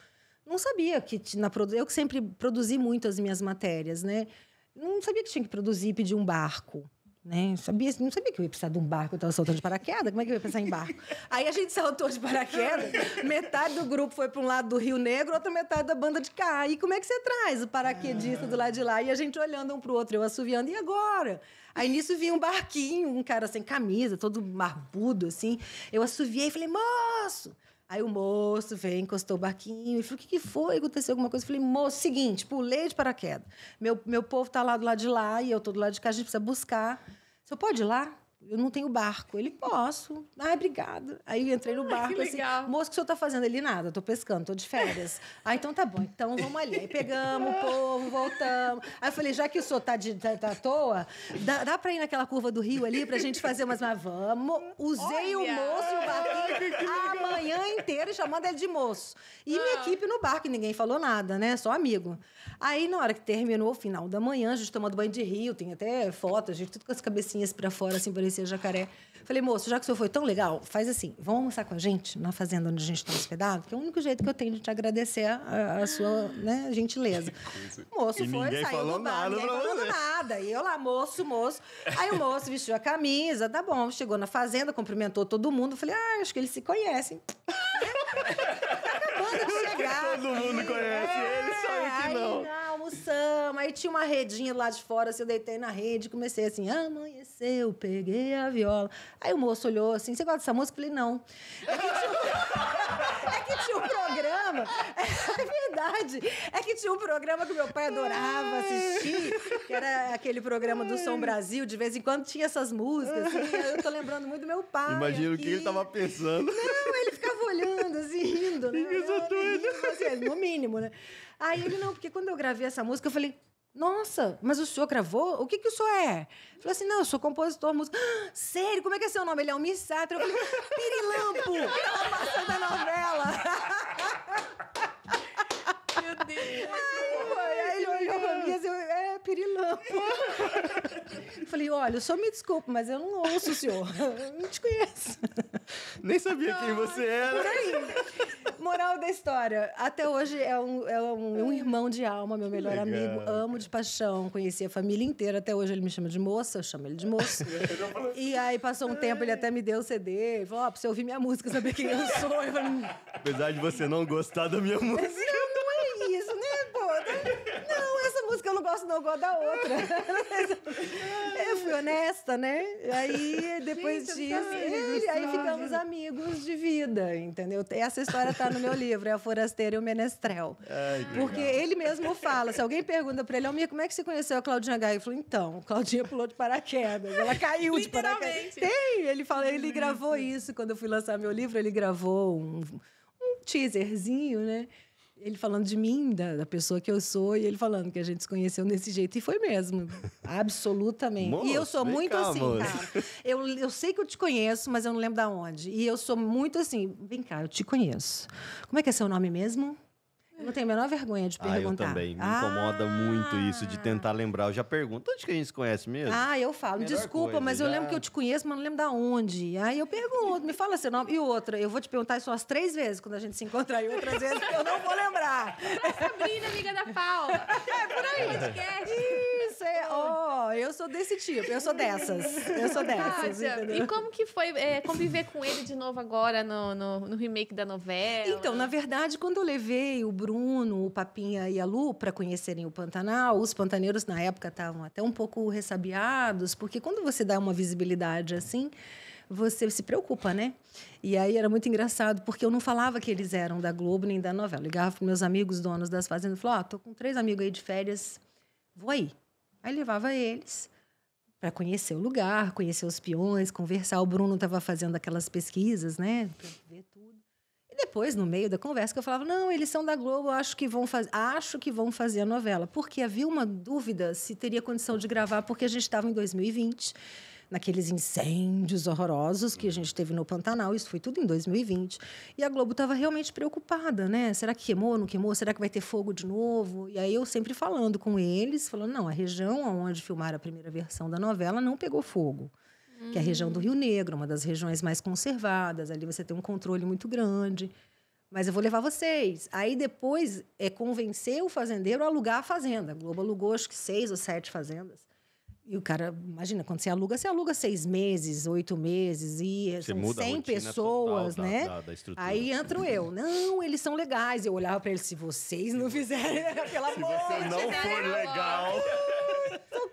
Não sabia que na eu que sempre produzi muito as minhas matérias, né? Não sabia que tinha que produzir e pedir um barco. Né? Sabia, não sabia que eu ia precisar de um barco, eu estava saltando de paraquedas, como é que eu ia pensar em barco? Aí a gente saltou de paraquedas, metade do grupo foi para um lado do Rio Negro, outra metade da banda de cá. E como é que você traz o paraquedista do lado de lá? E a gente olhando um para o outro, eu assoviando, e agora? Aí nisso vinha um barquinho, um cara sem camisa, todo marbudo, assim. Eu assoviei e falei, moço, Aí o moço veio, encostou o barquinho e falou: o que, que foi? Aconteceu alguma coisa? Eu falei, moço, seguinte, pulei de paraquedas. Meu, meu povo tá lá do lado de lá e eu tô do lado de cá, a gente precisa buscar. Você pode ir lá? barco. Eu não tenho barco. Ele, posso. Ah, obrigado. Aí eu entrei no ah, barco. Ai, assim, Moço, o que o senhor está fazendo? Ele, nada, estou pescando, estou de férias. ah, então tá bom, então vamos ali. Aí pegamos o povo, voltamos. Aí eu falei, já que o senhor está de, tá, tá à toa, dá, dá para ir naquela curva do rio ali para a gente fazer umas. Mas vamos. Usei Olha. o moço e o barquinho a manhã inteira chamando ele de moço. E ah. minha equipe no barco, ninguém falou nada, né? Só amigo. Aí, na hora que terminou o final da manhã, a gente tomando banho de rio, tem até fotos, a gente tudo com as cabecinhas para fora, assim, parecendo conhecer jacaré. Falei, moço, já que o senhor foi tão legal, faz assim, vão almoçar com a gente na fazenda onde a gente está hospedado, que é o único jeito que eu tenho de te agradecer a, a sua né, gentileza. moço e foi, ninguém saiu falou do bar, nada ninguém falou nada. E eu lá, moço, moço. Aí o moço vestiu a camisa, tá bom, chegou na fazenda, cumprimentou todo mundo. Falei, ah, acho que eles se conhecem. tá acabando de chegar. Todo mundo conhece é, ele, só eu não emoção. Aí tinha uma redinha lá de fora, assim, eu deitei na rede, comecei assim, amanheceu, peguei a viola. Aí o moço olhou assim, você gosta dessa música? Eu falei, não. É que tinha um, é que tinha um programa, é verdade, é que tinha um programa que meu pai adorava assistir, que era aquele programa do Som Brasil, de vez em quando tinha essas músicas, assim, eu tô lembrando muito do meu pai. Imagina o que ele tava pensando. Não, ele ficava olhando, assim, rindo, né? Que rindo, assim, no mínimo, né? Aí ele, não, porque quando eu gravei essa música, eu falei, nossa, mas o senhor gravou? O que, que o senhor é? Ele falou assim: não, eu sou compositor, músico. Ah, sério, como é que é seu nome? Ele é Almir Sartre. Eu falei: Pirilampo! Ela passando a novela. Meu Deus! Aí, foi, aí ele olhou pra pirilampo. Falei, olha, o senhor me desculpa, mas eu não ouço o senhor. Eu não te conheço. Nem sabia quem você era. Por aí. Moral da história. Até hoje é um, é um, é um irmão de alma, meu melhor Legal. amigo. Amo de paixão. Conheci a família inteira. Até hoje ele me chama de moça, eu chamo ele de moço. Assim. e aí passou um tempo, ele até me deu o CD. Ele falou, ó, oh, pra você ouvir minha música, saber quem eu sou. Eu falei, hum. Apesar de você não gostar da minha música. não gosto, não, gosto da outra. eu fui honesta, né? Aí, depois Gente, disso, amigos, é, aí ficamos amigos de vida, entendeu? Essa história tá no meu livro, é a Forasteira e o Menestrel. Ai, Porque legal. ele mesmo fala, se alguém pergunta para ele, Almir, como é que você conheceu a Claudinha Gaia? Eu falo, então, Claudinha pulou de paraquedas, ela caiu de paraquedas. Tem, ele, fala, ele gravou isso, quando eu fui lançar meu livro, ele gravou um, um teaserzinho, né? ele falando de mim, da, da, pessoa que eu sou, e ele falando que a gente se conheceu desse jeito. E foi mesmo. absolutamente. Moço, e eu sou muito cá, assim, moço. cara. Eu, eu sei que eu te conheço, mas eu não lembro da onde. E eu sou muito assim, vem cá, eu te conheço. Como é que é seu nome mesmo? Não tenho a menor vergonha de perguntar. Ah, eu também. Me incomoda ah. muito isso de tentar lembrar. Eu já pergunto, onde que a gente se conhece mesmo? Ah, eu falo, Melhor desculpa, coisa, mas já... eu lembro que eu te conheço, mas não lembro da onde. Aí eu pergunto, me fala seu nome. E outra, eu vou te perguntar isso umas três vezes quando a gente se encontrar. E outras vezes eu não vou lembrar. A Sabrina, amiga da Paula. É, por aí. Podcast. Oh, eu sou desse tipo, eu sou dessas. Eu sou dessas. e como que foi é, conviver com ele de novo agora no, no, no, remake da novela? Então, na verdade, quando eu levei o Bruno, o Papinha e a Lu para conhecerem o Pantanal, os pantaneiros na época estavam até um pouco ressabiados, porque quando você dá uma visibilidade assim você se preocupa, né? E aí era muito engraçado, porque eu não falava que eles eram da Globo nem da novela. Eu ligava para meus amigos donos das fazendas e falava: Ó, oh, tô com três amigos aí de férias, vou aí. Aí levava eles para conhecer o lugar, conhecer os peões, conversar. O Bruno estava fazendo aquelas pesquisas, né? ver tudo. E depois, no meio da conversa, eu falava: não, eles são da Globo, acho que vão fazer, acho que vão fazer a novela. Porque havia uma dúvida se teria condição de gravar, porque a gente estava em 2020 naqueles incêndios horrorosos que a gente teve no Pantanal. Isso foi tudo em 2020. E a Globo estava realmente preocupada, né? Será que queimou, não queimou? Será que vai ter fogo de novo? E aí eu sempre falando com eles, falando, não, a região onde filmaram a primeira versão da novela não pegou fogo que é a região do hum. Rio Negro, uma das regiões mais conservadas. Ali você tem um controle muito grande. Mas eu vou levar vocês. Aí depois é convencer o fazendeiro a alugar a fazenda. A Globo alugou acho que seis ou sete fazendas. E o cara, imagina, quando você aluga, você aluga seis meses, oito meses, e você são assim, 100 pessoas, né? Da, da, da Aí entro eu. Não, eles são legais. Eu olhava para eles, se vocês não fizerem, pelo amor de Deus. Se você não for legal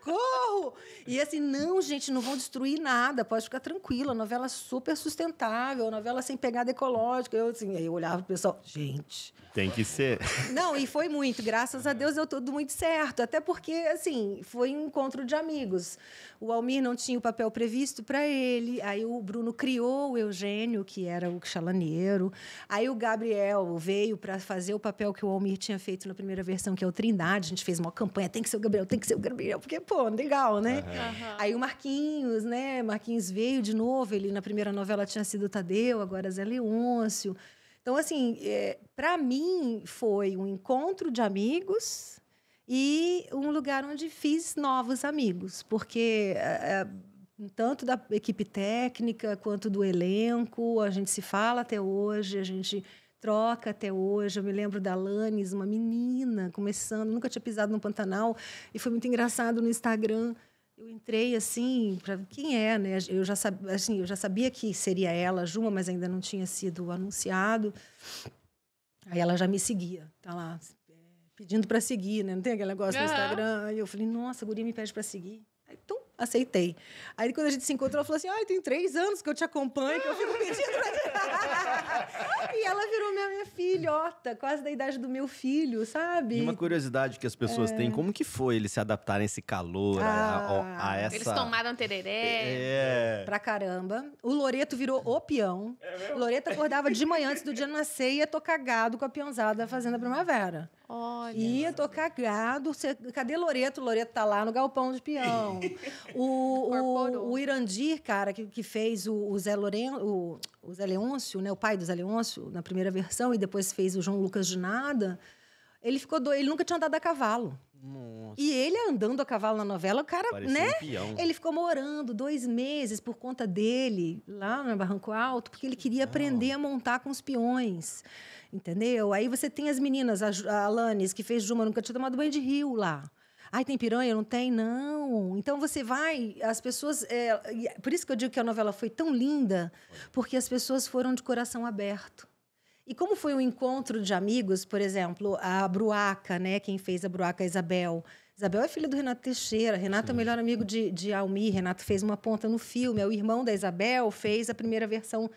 socorro! E assim, não, gente, não vão destruir nada, pode ficar tranquila. Novela super sustentável, novela sem pegada ecológica. Eu, assim, aí eu olhava o pessoal, gente. Tem que ser. Não, e foi muito, graças a Deus deu tudo muito certo. Até porque, assim, foi um encontro de amigos. O Almir não tinha o papel previsto para ele, aí o Bruno criou o Eugênio, que era o chalaneiro. Aí o Gabriel veio para fazer o papel que o Almir tinha feito na primeira versão, que é o Trindade. A gente fez uma campanha, tem que ser o Gabriel, tem que ser o Gabriel, porque, pô, legal, né? Uhum. Aí o Marquinhos, né? Marquinhos veio de novo, ele na primeira novela tinha sido Tadeu, agora Zé Leôncio. Então, assim, é, para mim foi um encontro de amigos e um lugar onde fiz novos amigos, porque é, é, tanto da equipe técnica quanto do elenco, a gente se fala até hoje, a gente troca até hoje. Eu me lembro da Lanes, uma menina começando, nunca tinha pisado no Pantanal e foi muito engraçado no Instagram. Eu entrei assim para quem é, né? Eu já sabia, assim, eu já sabia que seria ela, Juma, mas ainda não tinha sido anunciado. Aí ela já me seguia, tá lá é, pedindo para seguir, né? Não tem aquele negócio do no Instagram. Aí eu falei, nossa, a guria me pede para seguir. Aí, então, aceitei. Aí quando a gente se encontrou, ela falou assim: ai, tem três anos que eu te acompanho, que eu fico pedindo pra... ela virou minha, minha filhota, quase da idade do meu filho, sabe? E uma curiosidade que as pessoas é. têm, como que foi eles se adaptarem a esse calor, ah. a, a, a, ah. essa... Eles tomaram tereré. É. Pra caramba. O Loreto virou o peão. É Loreto acordava de manhã antes do dia nascer e ia tocar gado com a peãozada fazendo a primavera. Olha. Ia tocar gado. Cadê Loreto? Loreto tá lá no galpão de peão. o, o, o, Irandir, cara, que, que fez o, o Zé Loren, o, o Zé Leôncio, né? o pai do Zé Leôncio, na primeira versão, e depois fez o João Lucas de Nada. Ele ficou ele nunca tinha andado a cavalo. Nossa. E ele andando a cavalo na novela, o cara, Parecia né? Um peão. Ele ficou morando dois meses por conta dele lá no Barranco Alto, porque ele queria Não. aprender a montar com os peões, entendeu? Aí você tem as meninas, a, a Alanis que fez Juma nunca tinha tomado banho de rio lá. Ai, tem piranha? Não tem? Não. Então você vai, as pessoas. Eh, é, por isso que eu digo que a novela foi tão linda, porque as pessoas foram de coração aberto. E como foi um encontro de amigos, por exemplo, a Bruaca, né? Quem fez a Bruaca, a Isabel. Isabel é filha do Renato Teixeira. Renato Sim. é o melhor amigo de, de Almir. Renato fez uma ponta no filme. É o irmão da Isabel fez a primeira versão,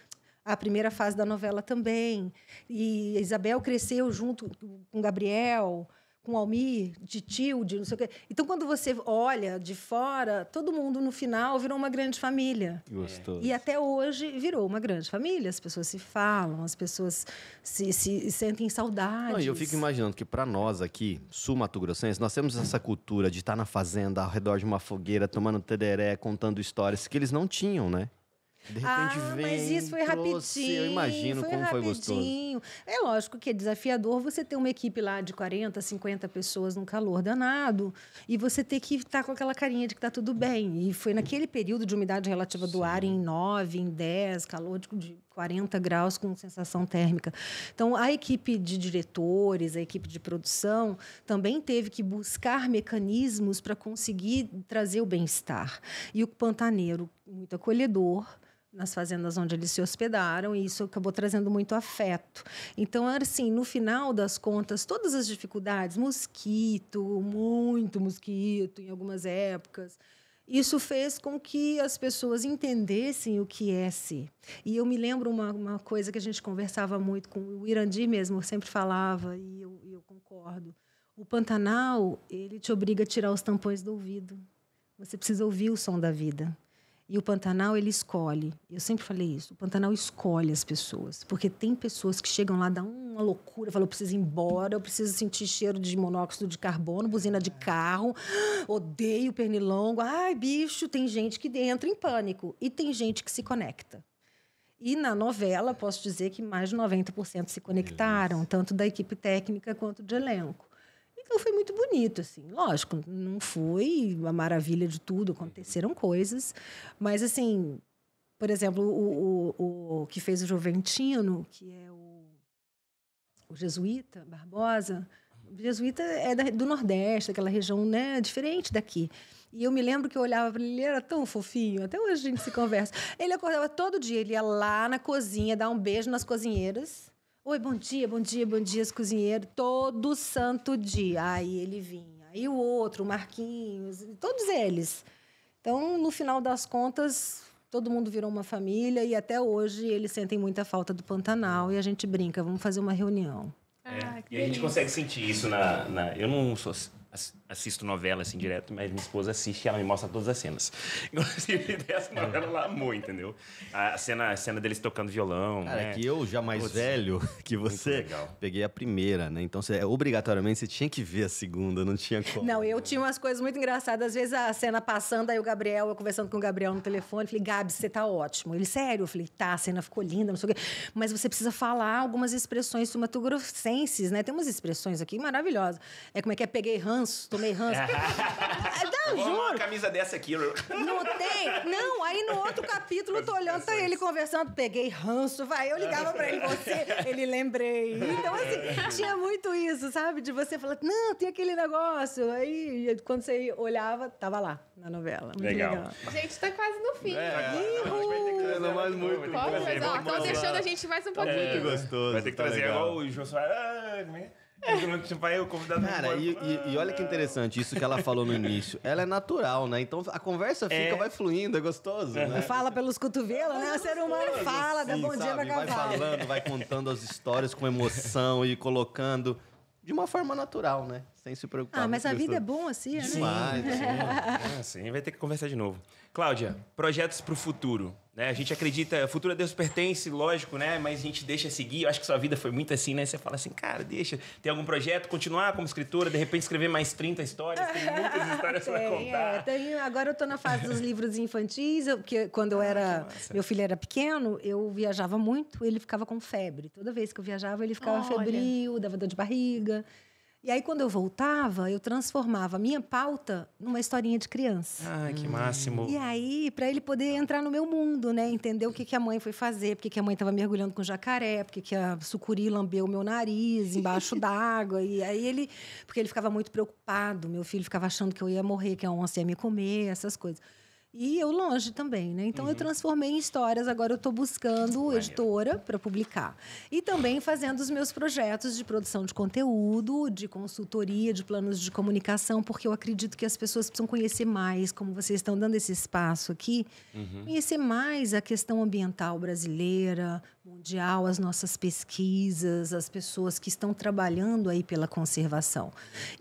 a primeira fase da novela também. E Isabel cresceu junto com Gabriel com Almir, de Tilde, não sei o quê. Então, quando você olha de fora, todo mundo no final virou uma grande família. Gostoso. E até hoje virou uma grande família. As pessoas se falam, as pessoas se, se sentem saudades. Não, eu fico imaginando que para nós aqui, sul-mato grossense, nós temos essa cultura de estar na fazenda, ao redor de uma fogueira, tomando tederé, contando histórias que eles não tinham, né? De repente ah, vem, mas isso foi rapidinho. Eu imagino foi como rapidinho. foi gostoso. É lógico que é desafiador você ter uma equipe lá de 40, 50 pessoas num calor danado e você ter que estar tá com aquela carinha de que está tudo bem. E foi naquele período de umidade relativa Sim. do ar em 9, em 10, calor de, de 40 graus com sensação térmica. Então, a equipe de diretores, a equipe de produção, também teve que buscar mecanismos para conseguir trazer o bem-estar. E o pantaneiro, muito acolhedor, nas fazendas onde eles se hospedaram e isso acabou trazendo muito afeto. Então, assim, no final das contas, todas as dificuldades, mosquito, muito mosquito em algumas épocas, isso fez com que as pessoas entendessem o que é ser. E eu me lembro uma, uma coisa que a gente conversava muito com o Irandir mesmo, sempre falava, e eu, eu concordo. O Pantanal, ele te obriga a tirar os tampões do ouvido. Você precisa ouvir o som da vida. E o Pantanal, ele escolhe. Eu sempre falei isso. O Pantanal escolhe as pessoas. Porque tem pessoas que chegam lá, dão uma loucura, falam, eu preciso ir embora, eu preciso sentir cheiro de monóxido de carbono, buzina de carro, odeio pernilongo. Ai, bicho, tem gente que entra em pânico. E tem gente que se conecta. E na novela, posso dizer que mais de 90% se conectaram, tanto da equipe técnica quanto de elenco. Então foi muito bonito, assim. Lógico, não foi uma maravilha de tudo, aconteceram coisas, mas assim, por exemplo, o, o, o que fez o joventino que é o, o jesuíta Barbosa, o jesuíta é do Nordeste, aquela região né, diferente daqui. E eu me lembro que eu olhava para ele, ele era tão fofinho, até hoje a gente se conversa. Ele acordava todo dia, ele ia lá na cozinha, dar um beijo nas cozinheiras Oi, bom dia, bom dia, bom dia, cozinheiro, todo santo dia. Aí ele vinha. Aí o outro, o Marquinhos, todos eles. Então, no final das contas, todo mundo virou uma família e até hoje eles sentem muita falta do Pantanal e a gente brinca, vamos fazer uma reunião. Ah, é, e a gente consegue sentir isso na, na. Eu não sou assim, assisto novela assim direto, mas minha esposa assiste e ela me mostra todas as cenas. Inclusive dessa uhum. novela lá amou, entendeu? A cena, a cena deles tocando violão. Cara, né? que eu já mais velho que você peguei a primeira, né? Então você, obrigatoriamente você tinha que ver a segunda, não tinha como. Não, eu tinha umas coisas muito engraçadas. Às vezes a cena passando, aí o Gabriel, eu conversando com o Gabriel no telefone, falei, Gabi, você tá ótimo. Ele, sério? Eu falei, tá, a cena ficou linda, não sei o quê. Mas você precisa falar algumas expressões sumatogrossenses, né? Tem umas expressões aqui maravilhosas. É como é que é? Peguei ranço, tô tomei ranço. Ah, não, Vou juro. uma camisa dessa aqui. Não tem. Não, aí no outro capítulo eu tô olhando, tá ele conversando, peguei ranço, vai. Eu ligava pra ele, você, ele lembrei. Então, assim, é. tinha muito isso, sabe? De você falar, não, tem aquele negócio. Aí, quando você olhava, tava lá na novela. Muito legal. legal. Gente, tá quase no fim. É, não mais muito. Estão deixando a gente mais um tá pouquinho. É, muito gostoso. Vai ter que tá trazer igual o João ah, Soares. É Durante vai o convidado Cara, e, e, e, olha que interessante isso que ela falou no início. Ela é natural, né? Então a conversa fica, é. vai fluindo, é gostoso. Né? Fala uhum. pelos cotovelos, né? O ser humano fala, dá bom dia pra cavalo. Vai falando, vai contando as histórias com emoção e colocando de uma forma natural, né? Sem se preocupar. Ah, mas a vida é bom assim, né? Demais, sim. sim. Ah, vai ter que conversar de novo. Cláudia, projetos pro futuro. Né? A gente acredita, o futuro a Deus pertence, lógico, né? Mas a gente deixa seguir. Eu acho que sua vida foi muito assim, né? Você fala assim, cara, deixa. Tem algum projeto? Continuar como escritora, de repente escrever mais 30 histórias? Tem muitas histórias pra é, contar. É, tem, agora eu tô na fase dos livros infantis, porque quando ah, eu era. Meu filho era pequeno, eu viajava muito, ele ficava com febre. Toda vez que eu viajava, ele ficava Olha. febril, dava dor de barriga. E aí, quando eu voltava, eu transformava a minha pauta numa historinha de criança. Ah, que máximo. E aí, para ele poder entrar no meu mundo, né? Entender o que, que a mãe foi fazer, porque que a mãe estava mergulhando com jacaré, porque que a sucuri lambeu meu nariz embaixo d'água. E aí ele. Porque ele ficava muito preocupado, meu filho ficava achando que eu ia morrer, que a onça ia me comer, essas coisas. E eu longe também, né? Então uhum. eu transformei em histórias, agora eu estou buscando Maneiro. editora para publicar. E também fazendo os meus projetos de produção de conteúdo, de consultoria, de planos de comunicação, porque eu acredito que as pessoas precisam conhecer mais, como vocês estão dando esse espaço aqui, uhum. conhecer mais a questão ambiental brasileira, mundial, as nossas pesquisas, as pessoas que estão trabalhando aí pela conservação.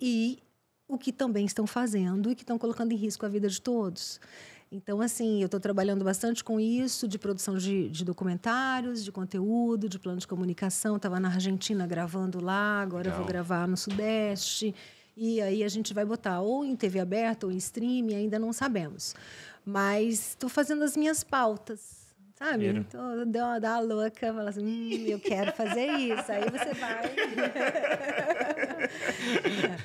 E o que também estão fazendo e que estão colocando em risco a vida de todos. Então, assim, eu estou trabalhando bastante com isso, de produção de, de, documentários, de conteúdo, de plano de comunicação. Estava na Argentina gravando lá, agora Legal. eu vou gravar no Sudeste. E aí a gente vai botar ou em TV aberta ou em streaming, ainda não sabemos. Mas estou fazendo as minhas pautas Sabe? Então, deu uma, dá uma louca, fala assim, hum, eu quero fazer isso. Aí você vai.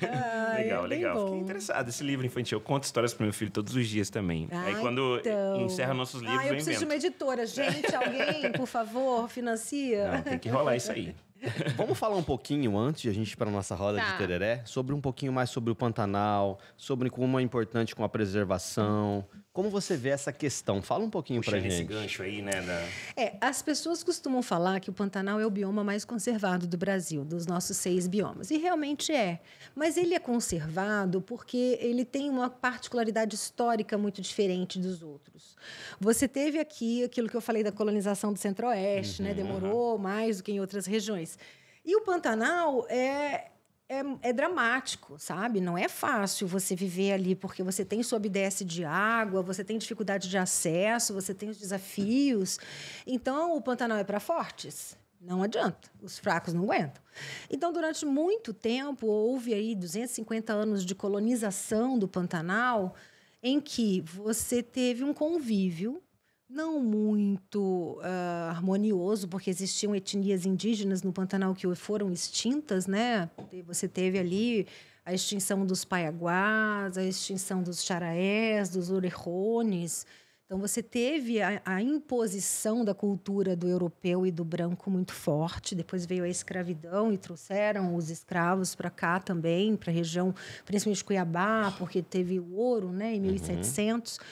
Ai, legal, é legal. Bom. Fiquei interessado. Esse livro infantil, eu conto histórias para meu filho todos os dias também. Aí ah, quando então. encerra nossos livros, Ai, eu, eu preciso de uma editora. Gente, alguém, por favor, financia. Não, tem que rolar isso aí. Vamos falar um pouquinho antes de a gente ir para nossa roda tá. de tereré sobre um pouquinho mais sobre o Pantanal, sobre como é importante com a preservação, como você vê essa questão? Fala um pouquinho para gente. esse gancho aí, né? Da... É, as pessoas costumam falar que o Pantanal é o bioma mais conservado do Brasil, dos nossos seis biomas. E realmente é. Mas ele é conservado porque ele tem uma particularidade histórica muito diferente dos outros. Você teve aqui aquilo que eu falei da colonização do Centro-Oeste, né, uhum. né? Demorou mais do que em outras regiões. E o Pantanal é, é, é, dramático, sabe? Não é fácil você viver ali, porque você tem sua obedece de água, você tem dificuldade de acesso, você tem os desafios. Então, o Pantanal é para fortes. Não adianta, os fracos não aguentam. Então, durante muito tempo, houve aí 250 anos de colonização do Pantanal, em que você teve um convívio não muito uh, harmonioso, porque existiam etnias indígenas no Pantanal que foram extintas, né? Você teve ali a extinção dos paiaguás, a extinção dos xaraés, dos orejones. Então você teve a, a imposição da cultura do europeu e do branco muito forte. Depois veio a escravidão e trouxeram os escravos para cá também, para a região, principalmente Cuiabá, porque teve o ouro, né, em 1700. Uhum.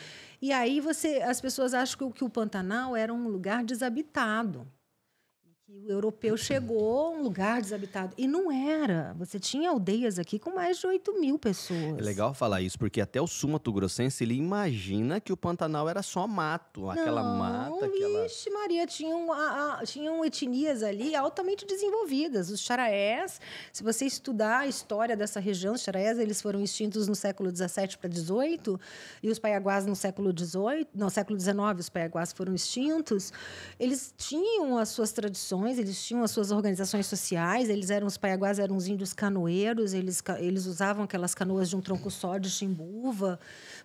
E aí você, as pessoas acham que o, que o Pantanal era um lugar desabitado. E o europeu chegou a um lugar desabitado. E não era. Você tinha aldeias aqui com mais de 8 mil pessoas. É legal falar isso, porque até o Sumato Grossense ele imagina que o Pantanal era só mato. Aquela não, mata, aquela. Vixe, Maria, tinham, a, ah, a, ah, tinham etnias ali altamente desenvolvidas. Os xaraés, se você estudar a história dessa região, os xaraés eles foram extintos no século 17 para 18, e os paiaguás no século 18, no século 19, os paiaguás foram extintos. Eles tinham as suas tradições organizações, eles tinham as suas organizações sociais, eles eram os paiaguás, eram os índios canoeiros, eles, eles usavam aquelas canoas de um tronco só, de chimbuva,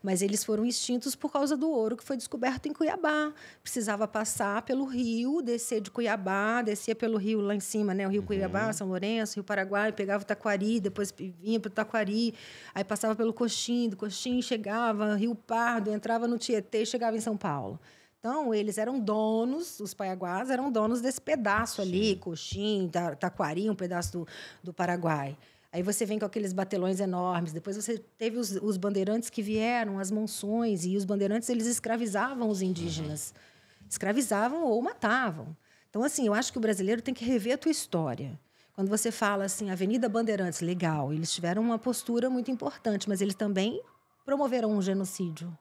mas eles foram extintos por causa do ouro que foi descoberto em Cuiabá. Precisava passar pelo rio, descer de Cuiabá, descia pelo rio lá em cima, né? O rio uhum. Cuiabá, São Lourenço, Rio Paraguai, pegava o Taquari, depois vinha para o Taquari, aí passava pelo Coxim, do Coxim chegava, Rio Pardo, entrava no Tietê chegava em São Paulo. Então, eles eram donos, os paiaguás eram donos desse pedaço ali, Sim. Coxim, Taquari, um pedaço do, do Paraguai. Aí você vem com aqueles batelões enormes. Depois você teve os, os, bandeirantes que vieram, as monções. E os bandeirantes, eles escravizavam os indígenas. Uhum. Escravizavam ou matavam. Então, assim, eu acho que o brasileiro tem que rever a tua história. Quando você fala assim, Avenida Bandeirantes, legal. Eles tiveram uma postura muito importante, mas eles também promoveram um genocídio.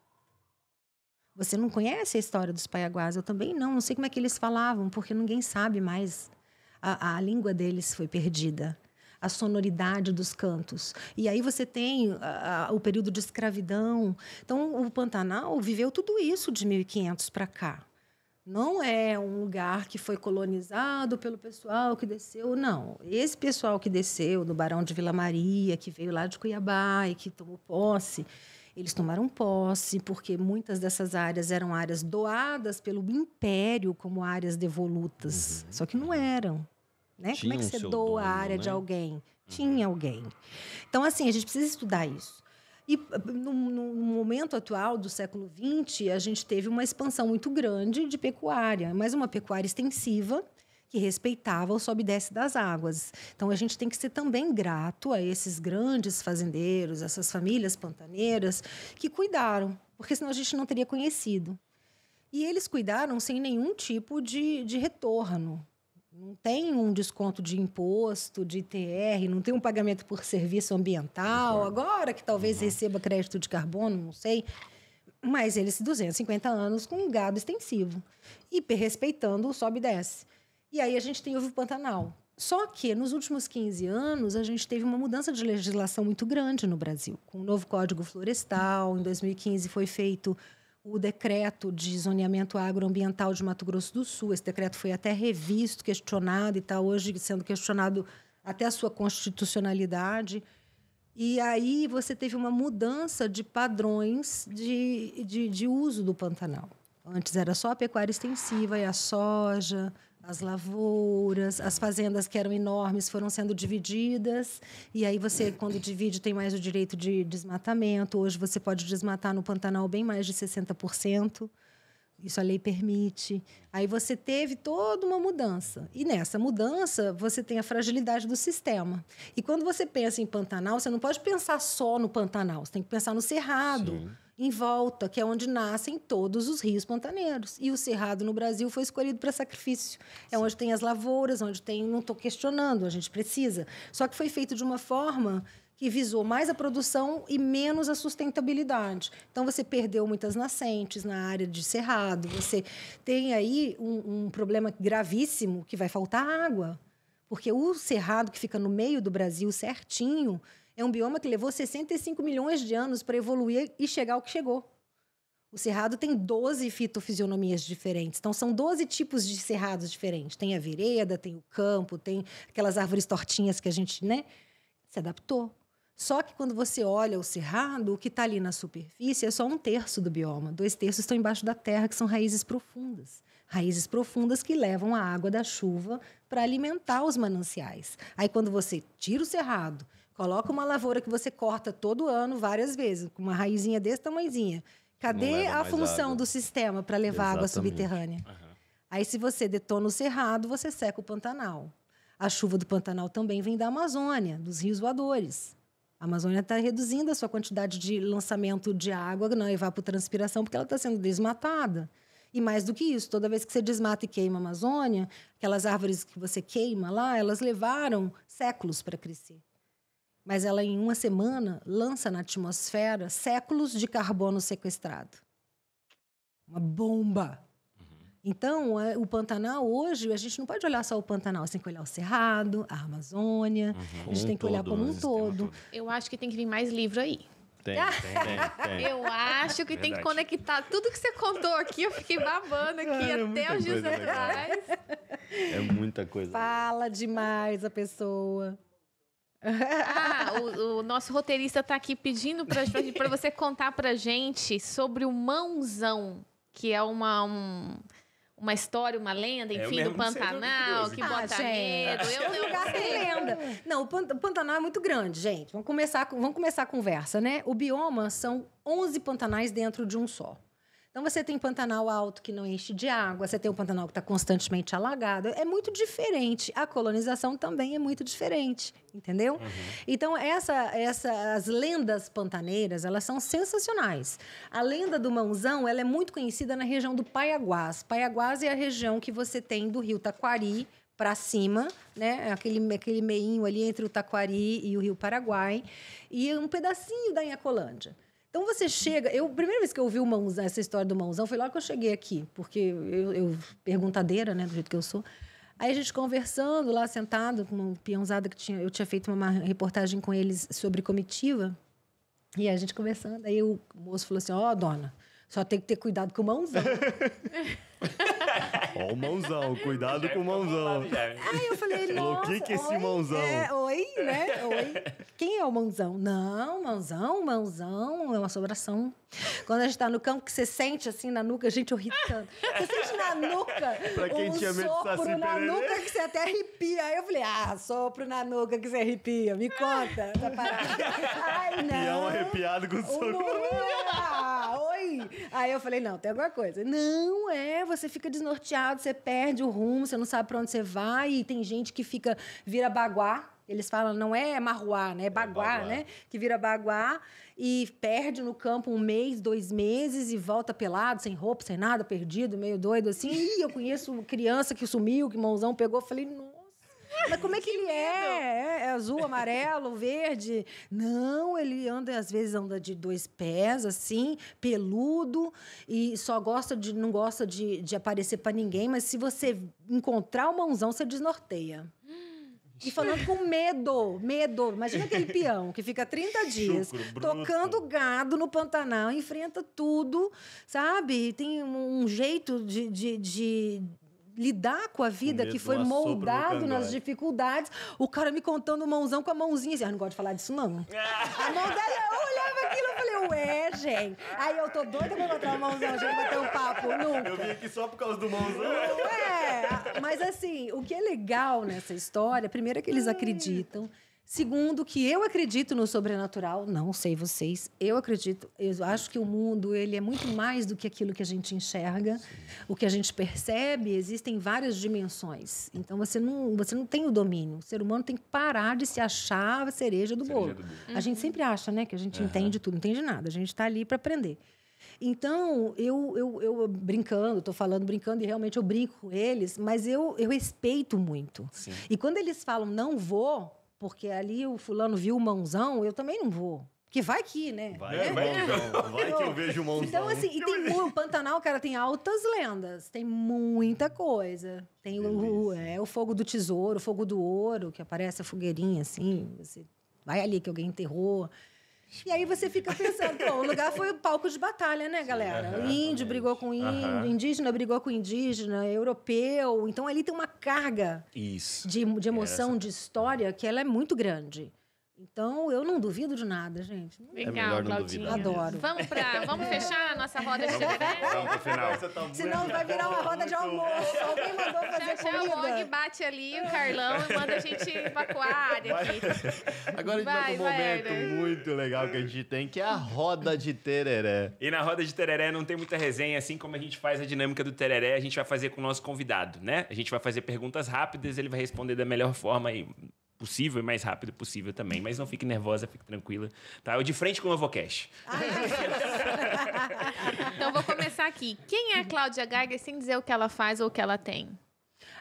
Você não conhece a história dos paiaguás, eu também não, não sei como é que eles falavam, porque ninguém sabe mais. A, a língua deles foi perdida, a sonoridade dos cantos. E aí você tem a, a, o período de escravidão. Então, o Pantanal viveu tudo isso de 1500 para cá. Não é um lugar que foi colonizado pelo pessoal que desceu, não. Esse pessoal que desceu do Barão de Vila Maria, que veio lá de Cuiabá e que tomou posse eles tomaram posse, porque muitas dessas áreas eram áreas doadas pelo império como áreas devolutas, uhum. só que não uhum. eram. Né? como é que você doa dono, a área né? de alguém? Uhum. Tinha alguém. Então, assim, a gente precisa estudar isso. E no, no, momento atual do século XX, a gente teve uma expansão muito grande de pecuária, mas uma pecuária extensiva, que respeitava o sobe e desce das águas. Então a gente tem que ser também grato a esses grandes fazendeiros, essas famílias pantaneiras que cuidaram, porque senão a gente não teria conhecido. E eles cuidaram sem nenhum tipo de, de retorno. Não tem um desconto de imposto, de ITR, não tem um pagamento por serviço ambiental, uhum. agora que talvez uhum. receba crédito de carbono, não sei. Mas eles, 250 anos, com um gado extensivo. E respeitando o sobe e desce. E aí a gente tem o Pantanal. Só que nos últimos 15 anos a gente teve uma mudança de legislação muito grande no Brasil, com o novo Código Florestal, em 2015 foi feito o decreto de zoneamento agroambiental de Mato Grosso do Sul. Esse decreto foi até revisto, questionado e está hoje sendo questionado até a sua constitucionalidade. E aí você teve uma mudança de padrões de, de, de uso do Pantanal. Antes era só a pecuária extensiva e a soja, as lavouras, as fazendas que eram enormes foram sendo divididas, e aí você, quando divide, tem mais o direito de desmatamento. Hoje você pode desmatar no Pantanal bem mais de 60%. Isso a lei permite. Aí você teve toda uma mudança. E nessa mudança, você tem a fragilidade do sistema. E quando você pensa em Pantanal, você não pode pensar só no Pantanal, você tem que pensar no Cerrado. Sim em volta, que é onde nascem todos os rios pantaneiros. E o cerrado no Brasil foi escolhido para sacrifício. É Sim. onde tem as lavouras, onde tem. Não estou questionando, a gente precisa. Só que foi feito de uma forma que visou mais a produção e menos a sustentabilidade. Então, você perdeu muitas nascentes na área de cerrado, você tem aí um, um problema gravíssimo que vai faltar água, porque o cerrado que fica no meio do Brasil certinho é um bioma que levou 65 milhões de anos para evoluir e chegar ao que chegou. O cerrado tem 12 fitofisionomias diferentes. Então, são 12 tipos de cerrados diferentes. Tem a vereda, tem o campo, tem aquelas árvores tortinhas que a gente, né? Se adaptou. Só que quando você olha o cerrado, o que está ali na superfície é só um terço do bioma. Dois terços estão embaixo da terra, que são raízes profundas. Raízes profundas que levam a água da chuva para alimentar os mananciais. Aí, quando você tira o cerrado Coloca uma lavoura que você corta todo ano, várias vezes, com uma raizinha desse tamanhozinha. Cadê a função água. do sistema para levar Exatamente. água subterrânea? Uhum. Aí, se você detona o cerrado, você seca o Pantanal. A chuva do Pantanal também vem da Amazônia, dos rios voadores. A Amazônia está reduzindo a sua quantidade de lançamento de água na evapotranspiração, porque ela está sendo desmatada. E mais do que isso, toda vez que você desmata e queima a Amazônia, aquelas árvores que você queima lá, elas levaram séculos para crescer mas ela em uma semana lança na atmosfera séculos de carbono sequestrado. Uma bomba. Uhum. Então, é, o Pantanal hoje, a gente não pode olhar só o Pantanal, você tem que olhar o Cerrado, a Amazônia, uhum. a gente um tem que olhar como né, um todo. Eu acho que tem que vir mais livro aí. Tem, tem, tem, eu acho que Verdade. tem que conectar tudo que você contou aqui. Eu fiquei babando aqui Cara, é até os dias atrás. É muita coisa. Fala demais a pessoa. Ah, o, o, nosso roteirista está aqui pedindo para você contar para gente sobre o Mãozão, que é uma, um, uma história, uma lenda, é, enfim, do Pantanal, que ah, bota gente, medo. Eu, eu, eu lugar sem lenda. Não, o Pantanal é muito grande, gente. Vamos começar, vamos começar a conversa, né? O bioma são 11 Pantanais dentro de um só. Então você tem Pantanal alto que não enche de água, você tem um Pantanal que está constantemente alagado. É muito diferente. A colonização também é muito diferente, entendeu? Uhum. Então essa, essa, as lendas pantaneiras elas são sensacionais. A lenda do mãozão ela é muito conhecida na região do Paiaguás. Paiaguás é a região que você tem do rio Taquari para cima, né? É aquele, aquele meinho ali entre o Taquari e o Rio Paraguai, e um pedacinho da Inhacolândia. Então você chega. Eu, primeira vez que eu ouvi o mãozão, essa história do mãozão foi logo que eu cheguei aqui, porque eu, eu perguntadeira, né, do jeito que eu sou. Aí a gente conversando lá, sentado, com uma peãozada que tinha, eu tinha feito uma reportagem com eles sobre comitiva. E a gente conversando. Aí o moço falou assim: Ó, oh, dona, só tem que ter cuidado com o mãozão. Ó, o mãozão, cuidado com o mãozão. Aí eu falei, nossa. O que é esse oi, é, mãozão? É, oi, né? Oi. Quem é o mãozão? Não, mãozão, mãozão, é uma sobração. Quando a gente tá no campo, que você sente assim na nuca, gente, eu Você sente na nuca. pra quem um tinha medo sopro na nuca que você até arrepia. Aí eu falei, ah, sopro na nuca que você arrepia. Me conta. Tá Ai, não. E é um arrepiado com o sopro. Aí eu falei, não, tem alguma coisa. Não, é, você fica desnorteado, você perde o rumo, você não sabe para onde você vai, e tem gente que fica, vira baguá. Eles falam, não é, é marruá, né? É, é baguá, é baguá. né? Que vira baguá e perde no campo um mês, dois meses e volta pelado, sem roupa, sem nada, perdido, meio doido assim. Ih, eu conheço criança que sumiu, que mãozão pegou. Falei, não mas como é que, que ele é? é? é? azul, amarelo, verde? Não, ele anda, às vezes anda de dois pés, assim, peludo, e só gosta de. não gosta de, de aparecer para ninguém, mas se você encontrar o mãozão, você desnorteia. E falando com medo, medo. Imagina aquele peão que fica 30 dias Chucro, tocando gado no Pantanal, enfrenta tudo, sabe? Tem um jeito de, de, de lidar com a vida, com que foi moldado nas dificuldades. O cara me contando mãozão com a mãozinha. Assim, ah, não gosto de falar disso, não. a mão dela, eu olhava aquilo e falei, ué, gente. Aí eu tô doida pra botar a mãozão, gente, bater um papo, nunca. Eu vim aqui só por causa do mãozão. Ué, mas assim, o que é legal nessa história, primeiro é que eles hum. acreditam Segundo, que eu acredito no sobrenatural, não sei vocês, eu acredito, eu acho que o mundo ele é muito mais do que aquilo que a gente enxerga, Sim. o que a gente percebe, existem várias dimensões. Então você não, você não tem o domínio. O ser humano tem que parar de se achar a cereja do cereja bolo. Do Uhum. A gente sempre acha, né, que a gente uhum. entende tudo, não entende nada, a gente está ali para aprender. Então, eu, eu, eu brincando, estou falando brincando e realmente eu brinco com eles, mas eu, eu respeito muito. Sim. E quando eles falam não vou, porque ali o fulano viu o mãozão, eu também não vou. Porque vai que, né? Vai, é, né? Mãozão, vai que eu vejo o mãozão. Então, assim, e tem o Pantanal, cara, tem altas lendas. Tem muita coisa. Tem o, é, o fogo do tesouro, o fogo do ouro, que aparece a fogueirinha, assim. Você vai ali que alguém enterrou. E aí você fica pensando, o lugar foi o palco de batalha, né, galera? Uhum, índio brigou com índio, uhum. indígena brigou com indígena, europeu. Então ali tem uma carga Isso. De, de emoção, essa. de história, que ela é muito grande. Então, eu não duvido de nada, gente. Legal, é melhor não Claudinha. Adoro. Vamos, pra, vamos é. fechar a nossa roda de tereré. Vamos pro final. Tá Senão vai virar uma roda de almoço. Alguém mandou fazer já, já comida. Já o Og bate ali, o Carlão, e manda a gente evacuar a área aqui. Agora a gente tá vai, tá um momento muito legal que a gente tem, que é a roda de tereré. E na roda de tereré não tem muita resenha, assim como a gente faz a dinâmica do tereré, a gente vai fazer com o nosso convidado, né? A gente vai fazer perguntas rápidas, ele vai responder da melhor forma aí, possível e mais rápido possível também. Mas não fique nervosa, fique tranquila. Tá? Eu de frente com o Avocast. então vou começar aqui. Quem é a Cláudia Geiger sem dizer o que ela faz ou o que ela tem?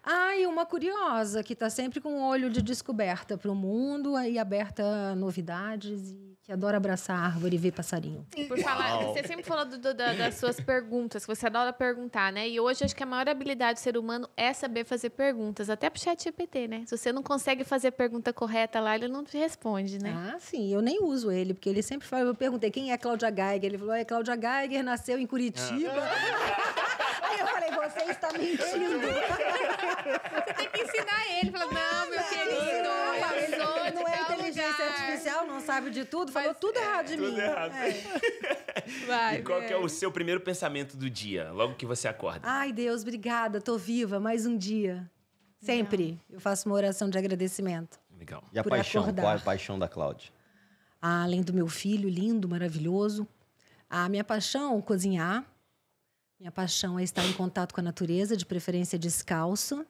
Ah, e uma curiosa que está sempre com o um olho de descoberta para o mundo e aberta a novidades e que adora abraçar árvore e ver passarinho. por falar, Uau. você sempre falou do, do, das suas perguntas, que você adora perguntar, né? E hoje acho que a maior habilidade do ser humano é saber fazer perguntas, até pro chat GPT, né? Se você não consegue fazer a pergunta correta lá, ele não te responde, né? Ah, sim, eu nem uso ele, porque ele sempre fala, eu perguntei quem é Cláudia Geiger, ele falou, é Cláudia Geiger, nasceu em Curitiba. Ah. Aí eu falei, você está mentindo. você tem que ensinar ele, falou, não, meu querido sabe de tudo, falou Mas, tudo é, errado de tudo mim. Tudo errado. É. Vai, e qual é o seu primeiro pensamento do dia, logo que você acorda? Ai, Deus, obrigada, tô viva, mais um dia. Sempre eu faço uma oração de agradecimento. Legal. E a paixão? Acordar. Qual é a paixão da Cláudia? Ah, além do meu filho, lindo, maravilhoso. A minha paixão, cozinhar. Minha paixão é estar em contato com a natureza, de preferência descalço.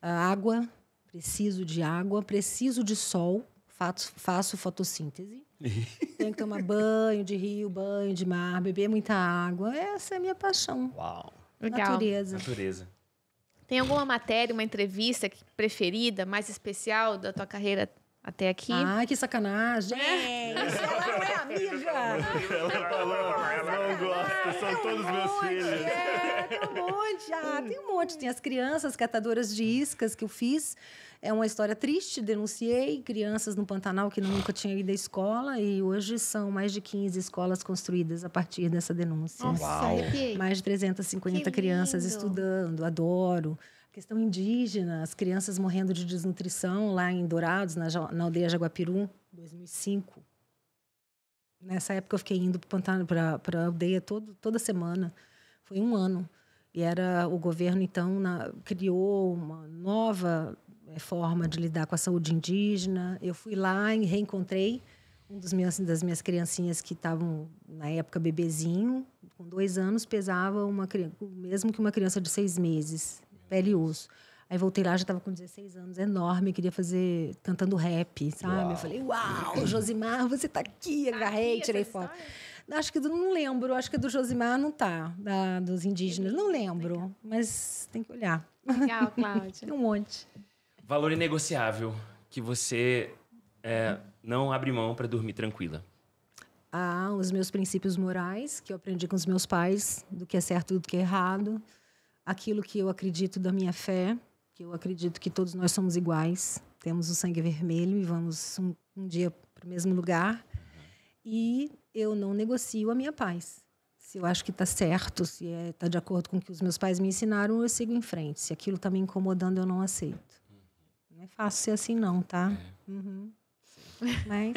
A ah, água, preciso de água, preciso de sol faço, faço fotossíntese. Tenho que tomar banho de rio, banho de mar, beber muita água. Essa é a minha paixão. Uau. Legal. Natureza. Natureza. Tem alguma matéria, uma entrevista preferida, mais especial da tua carreira até aqui? Ai, que sacanagem. É. Ela não é amiga. Ela, ela não gosta. São todos um meus filhos. É, tem um monte. Ah, tem um monte. Tem as crianças catadoras de iscas que eu fiz. É uma história triste, denunciei crianças no Pantanal que nunca tinham ido à escola e hoje são mais de 15 escolas construídas a partir dessa denúncia. Nossa, Uau. Mais de 350 crianças estudando, adoro questão indígena, as crianças morrendo de desnutrição lá em Dourados, na, na aldeia Jaguapiru, 2005. Nessa época eu fiquei indo para a aldeia todo, toda semana, foi um ano. E era o governo, então, na, criou uma nova forma de lidar com a saúde indígena. Eu fui lá e reencontrei um dos meus, das minhas criancinhas que estavam, na época, bebezinho. Com dois anos, pesava uma, o mesmo que uma criança de seis meses, pele e osso. Aí voltei lá, já estava com 16 anos, enorme, queria fazer cantando rap, sabe? Uau. Eu falei, uau, Josimar, você está aqui, tá agarrei, tirei foto. Acho que do, não lembro, acho que do Josimar não tá, da, dos indígenas, não lembro, mas tem que olhar. Legal, Cláudia. tem um monte. Valor inegociável que você é, não abre mão para dormir tranquila. Ah, os meus princípios morais que eu aprendi com os meus pais, do que é certo e do que é errado, aquilo que eu acredito da minha fé, que eu acredito que todos nós somos iguais, temos o sangue vermelho e vamos um, um dia para o mesmo lugar. E eu não negocio a minha paz. Se eu acho que está certo, se está é, tá de acordo com o que os meus pais me ensinaram, eu sigo em frente. Se aquilo está me incomodando, eu não aceito é fácil ser assim não, tá? É. Uhum. Mas...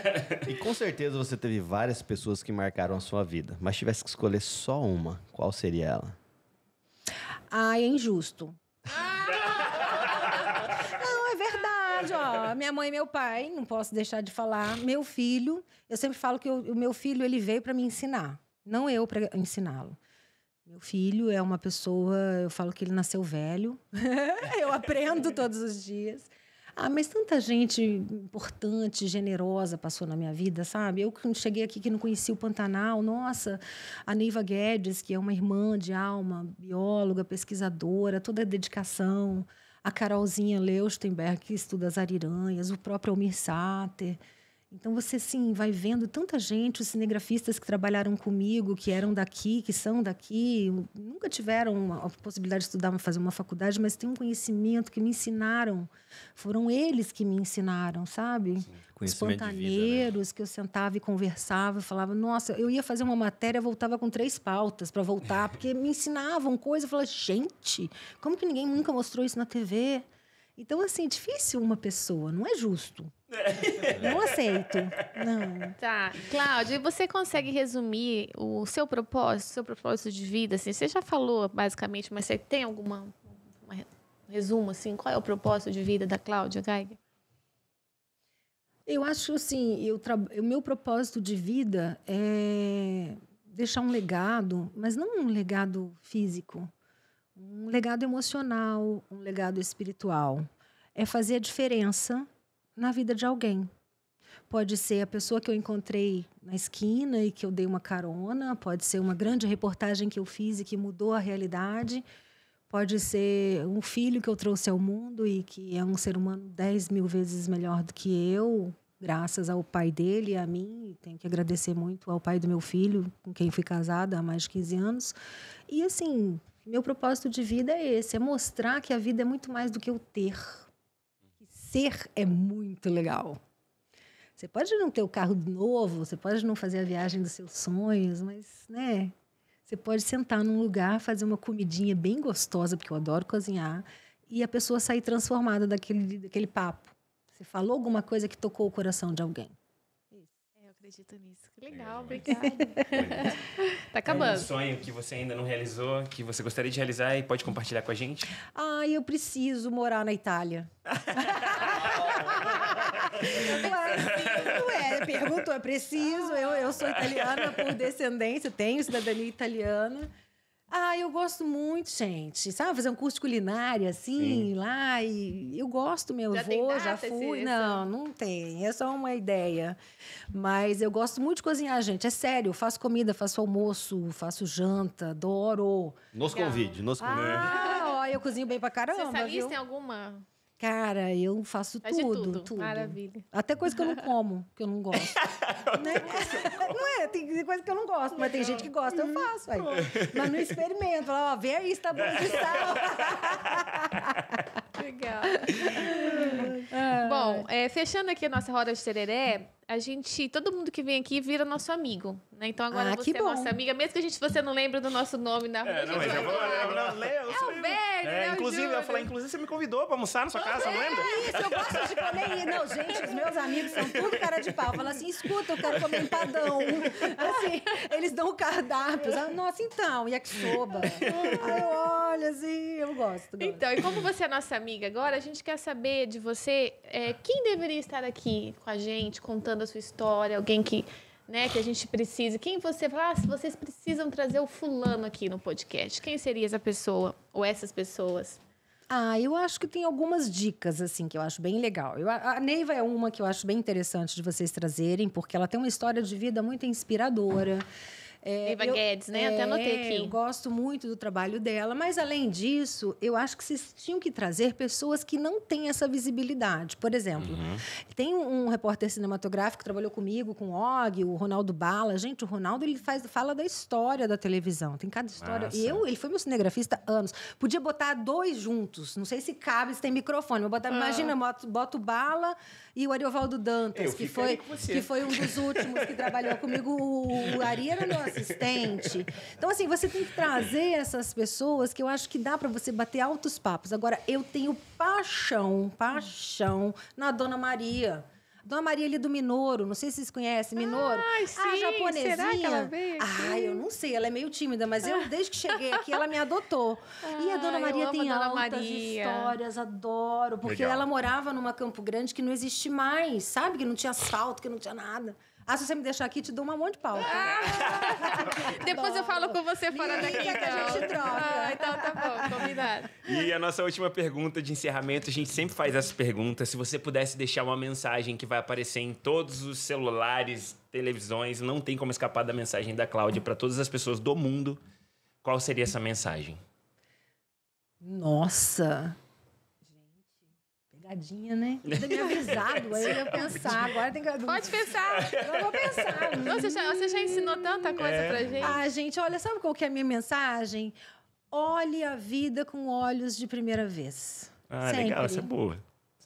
e com certeza você teve várias pessoas que marcaram a sua vida, mas tivesse que escolher só uma, qual seria ela? Ai, ah, é injusto. não, é verdade, ó. Minha mãe e meu pai, não posso deixar de falar. Meu filho, eu sempre falo que o meu filho ele veio para me ensinar, não eu para ensiná-lo. Meu filho é uma pessoa, eu falo que ele nasceu velho. eu aprendo todos os dias. Ah, mas tanta gente importante, generosa passou na minha vida, sabe? Eu cheguei aqui que não conhecia o Pantanal, nossa, a Neiva Guedes, que é uma irmã de alma, bióloga, pesquisadora, toda a dedicação. A Carolzinha Leustenberg, que estuda as ariranhas, o próprio Almir Sater. Então você sim vai vendo tanta gente, os cinegrafistas que trabalharam comigo, que eram daqui, que são daqui, nunca tiveram a possibilidade de estudar, fazer uma faculdade, mas tem um conhecimento que me ensinaram. Foram eles que me ensinaram, sabe? Sim, os pantaneiros vida, né? que eu sentava e conversava, falava, nossa, eu ia fazer uma matéria, voltava com três pautas para voltar, porque me ensinavam coisas, eu falava, gente, como que ninguém nunca mostrou isso na TV? Então, assim, é difícil uma pessoa, não é justo. É. Não aceito. Não. Tá. Cláudia, você consegue resumir o seu propósito, seu propósito de vida? Assim, você já falou basicamente, mas você tem alguma resumo assim? Qual é o propósito de vida da Cláudia Geiger? Eu acho assim, eu tra... o meu propósito de vida é deixar um legado, mas não um legado físico, um legado emocional, um legado espiritual. É fazer a diferença na vida de alguém. Pode ser a pessoa que eu encontrei na esquina e que eu dei uma carona, pode ser uma grande reportagem que eu fiz e que mudou a realidade, pode ser um filho que eu trouxe ao mundo e que é um ser humano 10 mil vezes melhor do que eu, graças ao pai dele e a mim. tenho que agradecer muito ao pai do meu filho, com quem fui casada há mais de 15 anos. E assim, meu propósito de vida é esse: é mostrar que a vida é muito mais do que o ter. Que ser é muito legal. Você pode não ter o carro novo, você pode não fazer a viagem dos seus sonhos, mas, né? Você pode sentar num lugar, fazer uma comidinha bem gostosa, porque eu adoro cozinhar, e a pessoa sair transformada daquele, daquele papo. Você falou alguma coisa que tocou o coração de alguém acredito nisso. legal, obrigada. tá acabando. É um sonho que você ainda não realizou, que você gostaria de realizar e pode compartilhar com a gente? Ah, eu preciso morar na Itália. É, não é, perguntou, é preciso. Eu, eu sou italiana por descendência, tenho cidadania italiana. Ah, eu gosto muito, gente. Sabe, fazer um curso de culinária, assim, Sim. lá. E eu gosto, meu. Já eu já fui. Esse, não, não tem. É só uma ideia. Mas eu gosto muito de cozinhar, gente. É sério. Eu faço comida, faço almoço, faço janta, adoro. Nos convide, nos convide. Ah, ó, eu cozinho bem pra caramba. Você sabia se tem alguma Cara, eu faço Faz tudo, tudo, tudo. Maravilha. Até coisa que eu não como, que eu não gosto. né? não é, tem coisa que eu não gosto, mas tem gente que gosta, eu uhum. faço. Aí. Mas não experimento. Fala, ó, vê aí se tá bom de sal. Legal. bom, é, fechando aqui a nossa roda de tereré, a gente, todo mundo que vem aqui vira nosso amigo, né? Então agora ah, você é nossa amiga, mesmo que a gente você não lembre do nosso nome na é, rua. É, não, mas eu vou lembrar, eu sou é o Berg, é, né, inclusive, eu falei, inclusive você me convidou pra almoçar na sua casa, não é lembra? Isso, eu gosto de comer. E, não, gente, os meus amigos são tudo cara de pau. Fala assim, escuta, eu quero comer empadão. Assim, eles dão o cardápio. Sabe? Ah, nossa, então, yakisoba. Aí ah, eu olho assim, eu gosto, gosto, Então, e como você é nossa amiga agora, a gente quer saber de você é, quem deveria estar aqui com a gente, contando contando a sua história, alguém que, né, que a gente precisa. Quem você fala, ah, vocês precisam trazer o fulano aqui no podcast. Quem seria essa pessoa ou essas pessoas? Ah, eu acho que tem algumas dicas, assim, que eu acho bem legal. Eu, a Neiva é uma que eu acho bem interessante de vocês trazerem, porque ela tem uma história de vida muito inspiradora. É, Eva eu, Guedes, né? É, Até anotei é, aqui. Eu gosto muito do trabalho dela, mas além disso, eu acho que vocês tinham que trazer pessoas que não têm essa visibilidade. Por exemplo, uhum. tem um, repórter cinematográfico que trabalhou comigo, com o Og, o Ronaldo Bala. Gente, o Ronaldo ele faz, fala da história da televisão. Tem cada história. Nossa. Ah, e eu, ele foi meu cinegrafista anos. Podia botar dois juntos. Não sei se cabe, se tem microfone. Mas botar, ah. Imagina, boto, boto bala e o Ariovaldo Dantas, que foi, que foi um dos últimos que trabalhou comigo. O, o Ari era meu assistente. Então, assim, você tem que trazer essas pessoas que eu acho que dá para você bater altos papos. Agora, eu tenho paixão, paixão na Dona Maria. Dona Maria ali do Minoro, não sei se vocês conhecem Minoro. Ai, ah, ah, sim, a japonesinha. Será que ela veio aqui? Ai, eu não sei, ela é meio tímida, mas eu desde que cheguei aqui ela me adotou. Ai, e a Dona Maria tem Dona altas Maria. histórias, adoro, porque Legal. ela morava numa Campo Grande que não existe mais, sabe? Que não tinha asfalto, que não tinha nada. Ah, se você me deixar aqui, te dou um monte de pau. Ah, depois eu falo com você fora daqui, então. Que a então. gente troca. Ah, então tá bom, combinado. E a nossa última pergunta de encerramento, a gente sempre faz essa pergunta. Se você pudesse deixar uma mensagem que vai aparecer em todos os celulares, televisões, não tem como escapar da mensagem da Cláudia para todas as pessoas do mundo, qual seria essa mensagem? Nossa! tadinha, né? Podia me avisado, aí eu ia pensar. Agora tem que. Pode pensar! Eu vou pensar. Né? você, já, você já ensinou tanta coisa é. pra gente. Ah, gente, olha, sabe qual que é a minha mensagem? Olhe a vida com olhos de primeira vez. Ah, é Sempre. legal, isso é boa.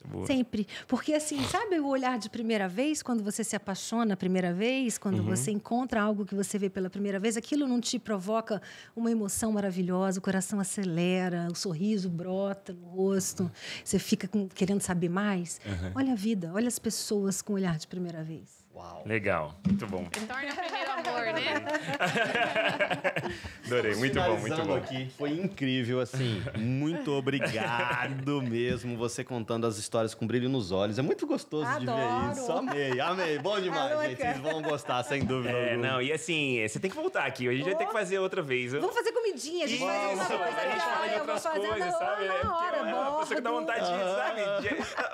Boa. Sempre. Porque, assim, sabe o olhar de primeira vez, quando você se apaixona a primeira vez, quando uhum. você encontra algo que você vê pela primeira vez, aquilo não te provoca uma emoção maravilhosa, o coração acelera, o sorriso brota no rosto, uhum. você fica com, querendo saber mais? Uhum. Olha a vida, olha as pessoas com o olhar de primeira vez. Uau. Legal, muito bom. Retorna o primeiro amor, né? Adorei, muito bom, muito bom. Aqui. Foi incrível, assim. Muito obrigado mesmo, você contando as histórias com brilho nos olhos. É muito gostoso Adoro. de ver isso. Amei, amei. Bom demais, gente. Vocês vão gostar, sem é, dúvida. É, alguma. não, e assim, você tem que voltar aqui. A gente oh. vai ter que fazer outra vez. Vamos fazer comidinha, a gente vai fazer alguma coisa. A gente fala de outras coisas, sabe? É hora, é uma pessoa que dá vontade, ah. sabe? De,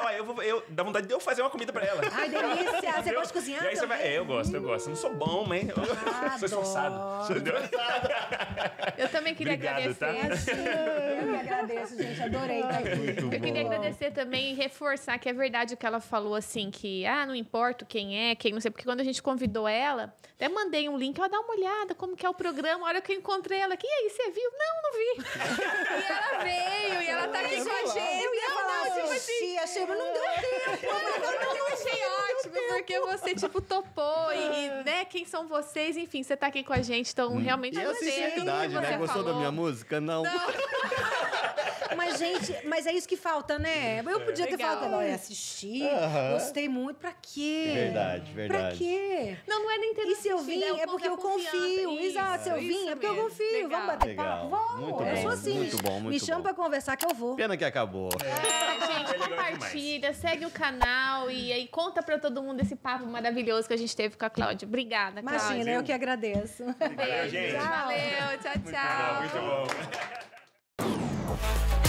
olha, eu vou, eu, dá vontade de eu fazer uma comida pra ela. Ai, delícia. Você gosta de cozinhar? E aí você vai. É, eu gosto, eu gosto. não sou bom, mas eu ah, sou esforçado. Eu também queria Obrigado, agradecer. Tá? Eu agradeço, gente. Adorei estar tá aqui. Muito eu bom. queria agradecer também e reforçar que é verdade o que ela falou, assim, que ah, não importa quem é, quem não sei, porque quando a gente convidou ela, até mandei um link, ela dá uma olhada, como que é o programa, a hora que eu encontrei ela aqui, e aí, você viu? Não, não vi. e ela veio, e ela tá aqui com a gente. Eu não, tipo assim. assim achei, mas não deu tempo. Não, não, não, não, achei ótimo, porque você tipo, topou e, é. né, quem são vocês, enfim, você tá aqui com a gente, então hum. realmente... É né? você a sinceridade, né? Gostou da minha música? Não. Não. mas, gente, mas é isso que falta, né? Eu é. podia é, ter legal. falado, olha, assisti, gostei muito, pra quê? Verdade, verdade. Pra quê? Não, não é nem ter E se eu vim, é porque eu confio. Exato, se eu vim, é porque eu confio. Vamos bater papo? Vamos. Eu sou assim. Muito bom, muito Me chama pra conversar que eu vou. Pena que acabou. É, gente, compartilha, segue o canal e aí conta pra todo mundo esse papo maravilhoso maravilhoso que a gente teve com a Cláudia. Obrigada, Cláudia. Imagina, eu que agradeço. Um beijo. Obrigada, gente. Tchau. Valeu, tchau, tchau. Muito bom, muito bom.